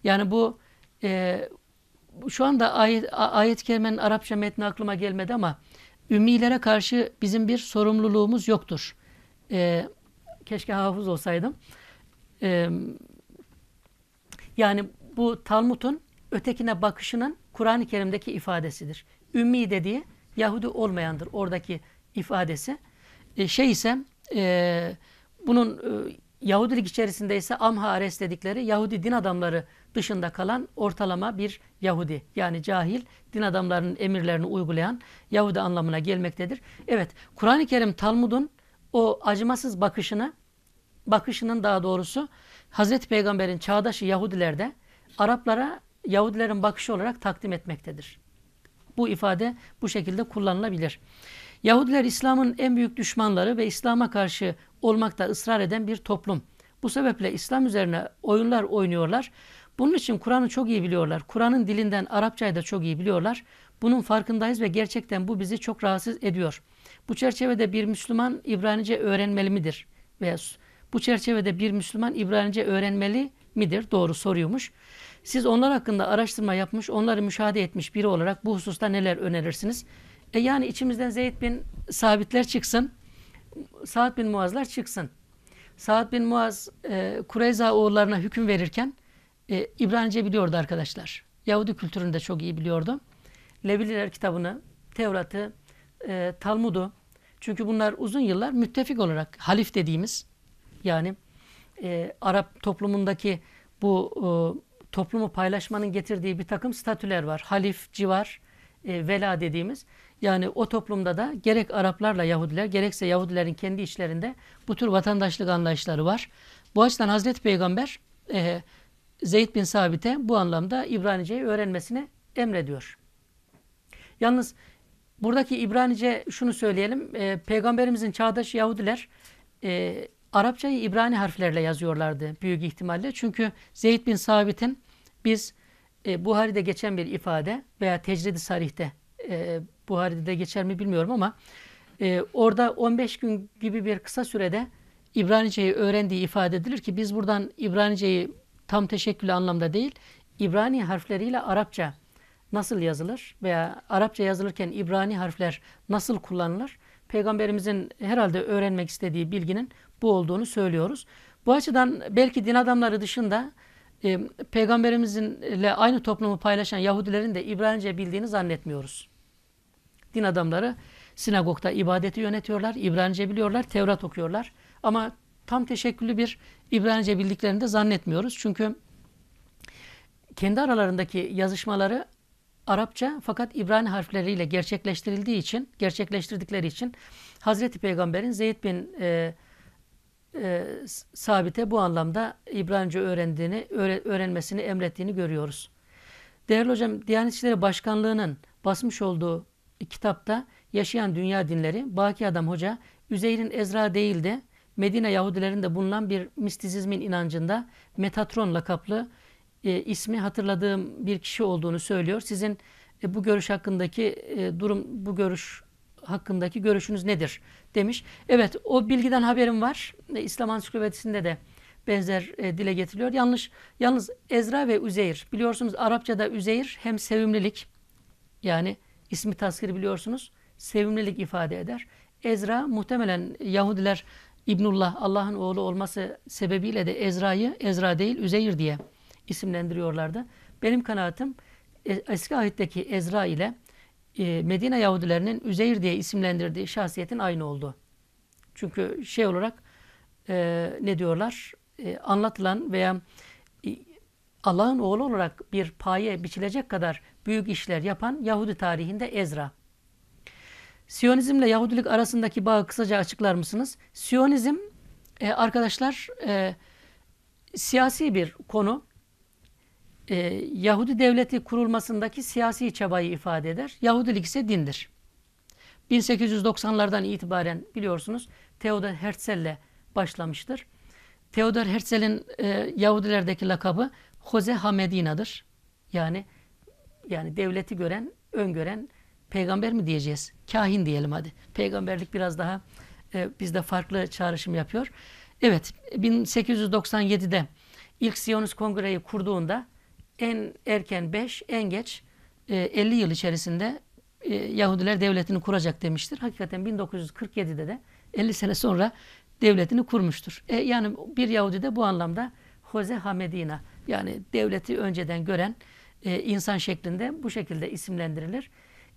Yani bu e, şu anda ayet, ayet kelimenin Arapça metni aklıma gelmedi ama ümmilere karşı bizim bir sorumluluğumuz yoktur. E, keşke hafız olsaydım. Ee, yani bu Talmud'un ötekine bakışının Kur'an-ı Kerim'deki ifadesidir. Ümmi dediği Yahudi olmayandır oradaki ifadesi. E, şey ise e, bunun e, Yahudilik içerisinde ise Amhares dedikleri Yahudi din adamları dışında kalan ortalama bir Yahudi. Yani cahil din adamlarının emirlerini uygulayan Yahudi anlamına gelmektedir. Evet Kur'an-ı Kerim Talmud'un o acımasız bakışını, bakışının daha doğrusu Hazreti Peygamber'in çağdaşı Yahudilerde Araplara Yahudilerin bakışı olarak takdim etmektedir. Bu ifade bu şekilde kullanılabilir. Yahudiler İslam'ın en büyük düşmanları ve İslam'a karşı olmakta ısrar eden bir toplum. Bu sebeple İslam üzerine oyunlar oynuyorlar. Bunun için Kur'an'ı çok iyi biliyorlar. Kur'an'ın dilinden Arapçayı da çok iyi biliyorlar. Bunun farkındayız ve gerçekten bu bizi çok rahatsız ediyor.'' Bu çerçevede bir Müslüman İbranice öğrenmeli midir? Veya bu çerçevede bir Müslüman İbranice öğrenmeli midir? Doğru soruyormuş. Siz onlar hakkında araştırma yapmış, onları müşahede etmiş biri olarak bu hususta neler önerirsiniz? E yani içimizden Zeyd bin Sabitler çıksın, Saad bin Muazlar çıksın. Saad bin Muaz e, Kureyza oğullarına hüküm verirken e, İbranice biliyordu arkadaşlar. Yahudi kültürünü de çok iyi biliyordu. Levililer kitabını, Tevrat'ı, e, Talmud'u çünkü bunlar uzun yıllar müttefik olarak halif dediğimiz yani e, Arap toplumundaki bu e, toplumu paylaşmanın getirdiği bir takım statüler var. Halif, civar, e, vela dediğimiz. Yani o toplumda da gerek Araplarla Yahudiler gerekse Yahudilerin kendi içlerinde bu tür vatandaşlık anlayışları var. Bu açıdan Hazreti Peygamber e, Zeyd bin Sabit'e bu anlamda İbranice'yi öğrenmesini emrediyor. Yalnız Buradaki İbranice şunu söyleyelim. E, Peygamberimizin çağdaş Yahudiler e, Arapçayı İbrani harflerle yazıyorlardı büyük ihtimalle. Çünkü Zeyd bin Sabit'in biz e, Buhari'de geçen bir ifade veya Tecrid-i Sarih'te e, Buhari'de geçer mi bilmiyorum ama e, orada 15 gün gibi bir kısa sürede İbranice'yi öğrendiği ifade edilir ki biz buradan İbranice'yi tam teşekkülü anlamda değil İbrani harfleriyle Arapça nasıl yazılır veya Arapça yazılırken İbrani harfler nasıl kullanılır? Peygamberimizin herhalde öğrenmek istediği bilginin bu olduğunu söylüyoruz. Bu açıdan belki din adamları dışında e, peygamberimizle aynı toplumu paylaşan Yahudilerin de İbranice bildiğini zannetmiyoruz. Din adamları sinagogda ibadeti yönetiyorlar, İbranice biliyorlar, Tevrat okuyorlar. Ama tam teşekküllü bir İbranice bildiklerini de zannetmiyoruz. Çünkü kendi aralarındaki yazışmaları Arapça fakat İbrani harfleriyle gerçekleştirildiği için, gerçekleştirdikleri için Hazreti Peygamber'in Zeyd bin e, e, Sabit'e bu anlamda İbranice öğrendiğini, öğre, öğrenmesini emrettiğini görüyoruz. Değerli hocam, Diyanet İşleri Başkanlığı'nın basmış olduğu kitapta Yaşayan Dünya Dinleri, Baki Adam Hoca, Üzeyr'in Ezra değil de Medine Yahudilerinde bulunan bir mistizizmin inancında Metatron lakaplı e, ismi hatırladığım bir kişi olduğunu söylüyor. Sizin e, bu görüş hakkındaki e, durum, bu görüş hakkındaki görüşünüz nedir demiş. Evet o bilgiden haberim var. E, İslam Ansiklopedisi'nde de benzer e, dile getiriliyor. Yanlış, yalnız Ezra ve Üzeyir biliyorsunuz Arapçada Üzeyir hem sevimlilik yani ismi tasvir biliyorsunuz sevimlilik ifade eder. Ezra muhtemelen Yahudiler İbnullah Allah'ın oğlu olması sebebiyle de Ezra'yı Ezra değil Üzeyir diye isimlendiriyorlardı. Benim kanaatim e, eski ahitteki Ezra ile e, Medine Yahudilerinin Üzeyir diye isimlendirdiği şahsiyetin aynı oldu. Çünkü şey olarak e, ne diyorlar? E, anlatılan veya e, Allah'ın oğlu olarak bir paye biçilecek kadar büyük işler yapan Yahudi tarihinde Ezra. Siyonizmle Yahudilik arasındaki bağı kısaca açıklar mısınız? Siyonizm e, arkadaşlar e, siyasi bir konu e, Yahudi devleti kurulmasındaki siyasi çabayı ifade eder. Yahudilik ise dindir. 1890'lardan itibaren biliyorsunuz Theodor ile başlamıştır. Theodor Herzl'in e, Yahudilerdeki lakabı Jose Hamedina'dır. Yani yani devleti gören, öngören peygamber mi diyeceğiz? Kahin diyelim hadi. Peygamberlik biraz daha e, bizde farklı çağrışım yapıyor. Evet, 1897'de ilk Siyonist Kongre'yi kurduğunda en erken 5, en geç 50 e, yıl içerisinde e, Yahudiler devletini kuracak demiştir. Hakikaten 1947'de de 50 sene sonra devletini kurmuştur. E, yani bir Yahudi de bu anlamda Jose Hamedina yani devleti önceden gören e, insan şeklinde bu şekilde isimlendirilir.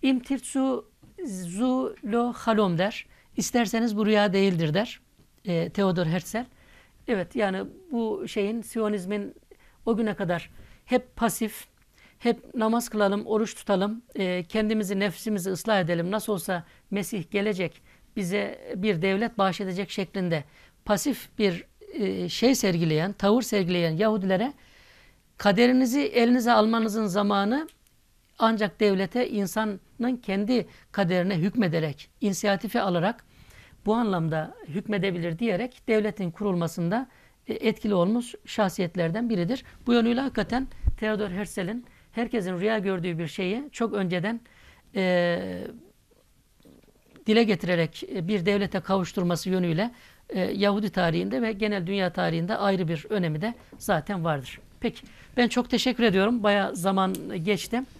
İmtirtsu zu lo halom der. İsterseniz bu rüya değildir der. E, Theodor Herzl. Evet yani bu şeyin Siyonizmin o güne kadar hep pasif, hep namaz kılalım, oruç tutalım, e, kendimizi, nefsimizi ıslah edelim. Nasıl olsa Mesih gelecek, bize bir devlet bahşedecek şeklinde pasif bir e, şey sergileyen, tavır sergileyen Yahudilere kaderinizi elinize almanızın zamanı ancak devlete insanın kendi kaderine hükmederek, inisiyatifi alarak bu anlamda hükmedebilir diyerek devletin kurulmasında e, etkili olmuş şahsiyetlerden biridir. Bu yönüyle hakikaten Theodor Herzl'in herkesin rüya gördüğü bir şeyi çok önceden e, dile getirerek e, bir devlete kavuşturması yönüyle e, Yahudi tarihinde ve genel dünya tarihinde ayrı bir önemi de zaten vardır. Peki ben çok teşekkür ediyorum. Baya zaman geçti.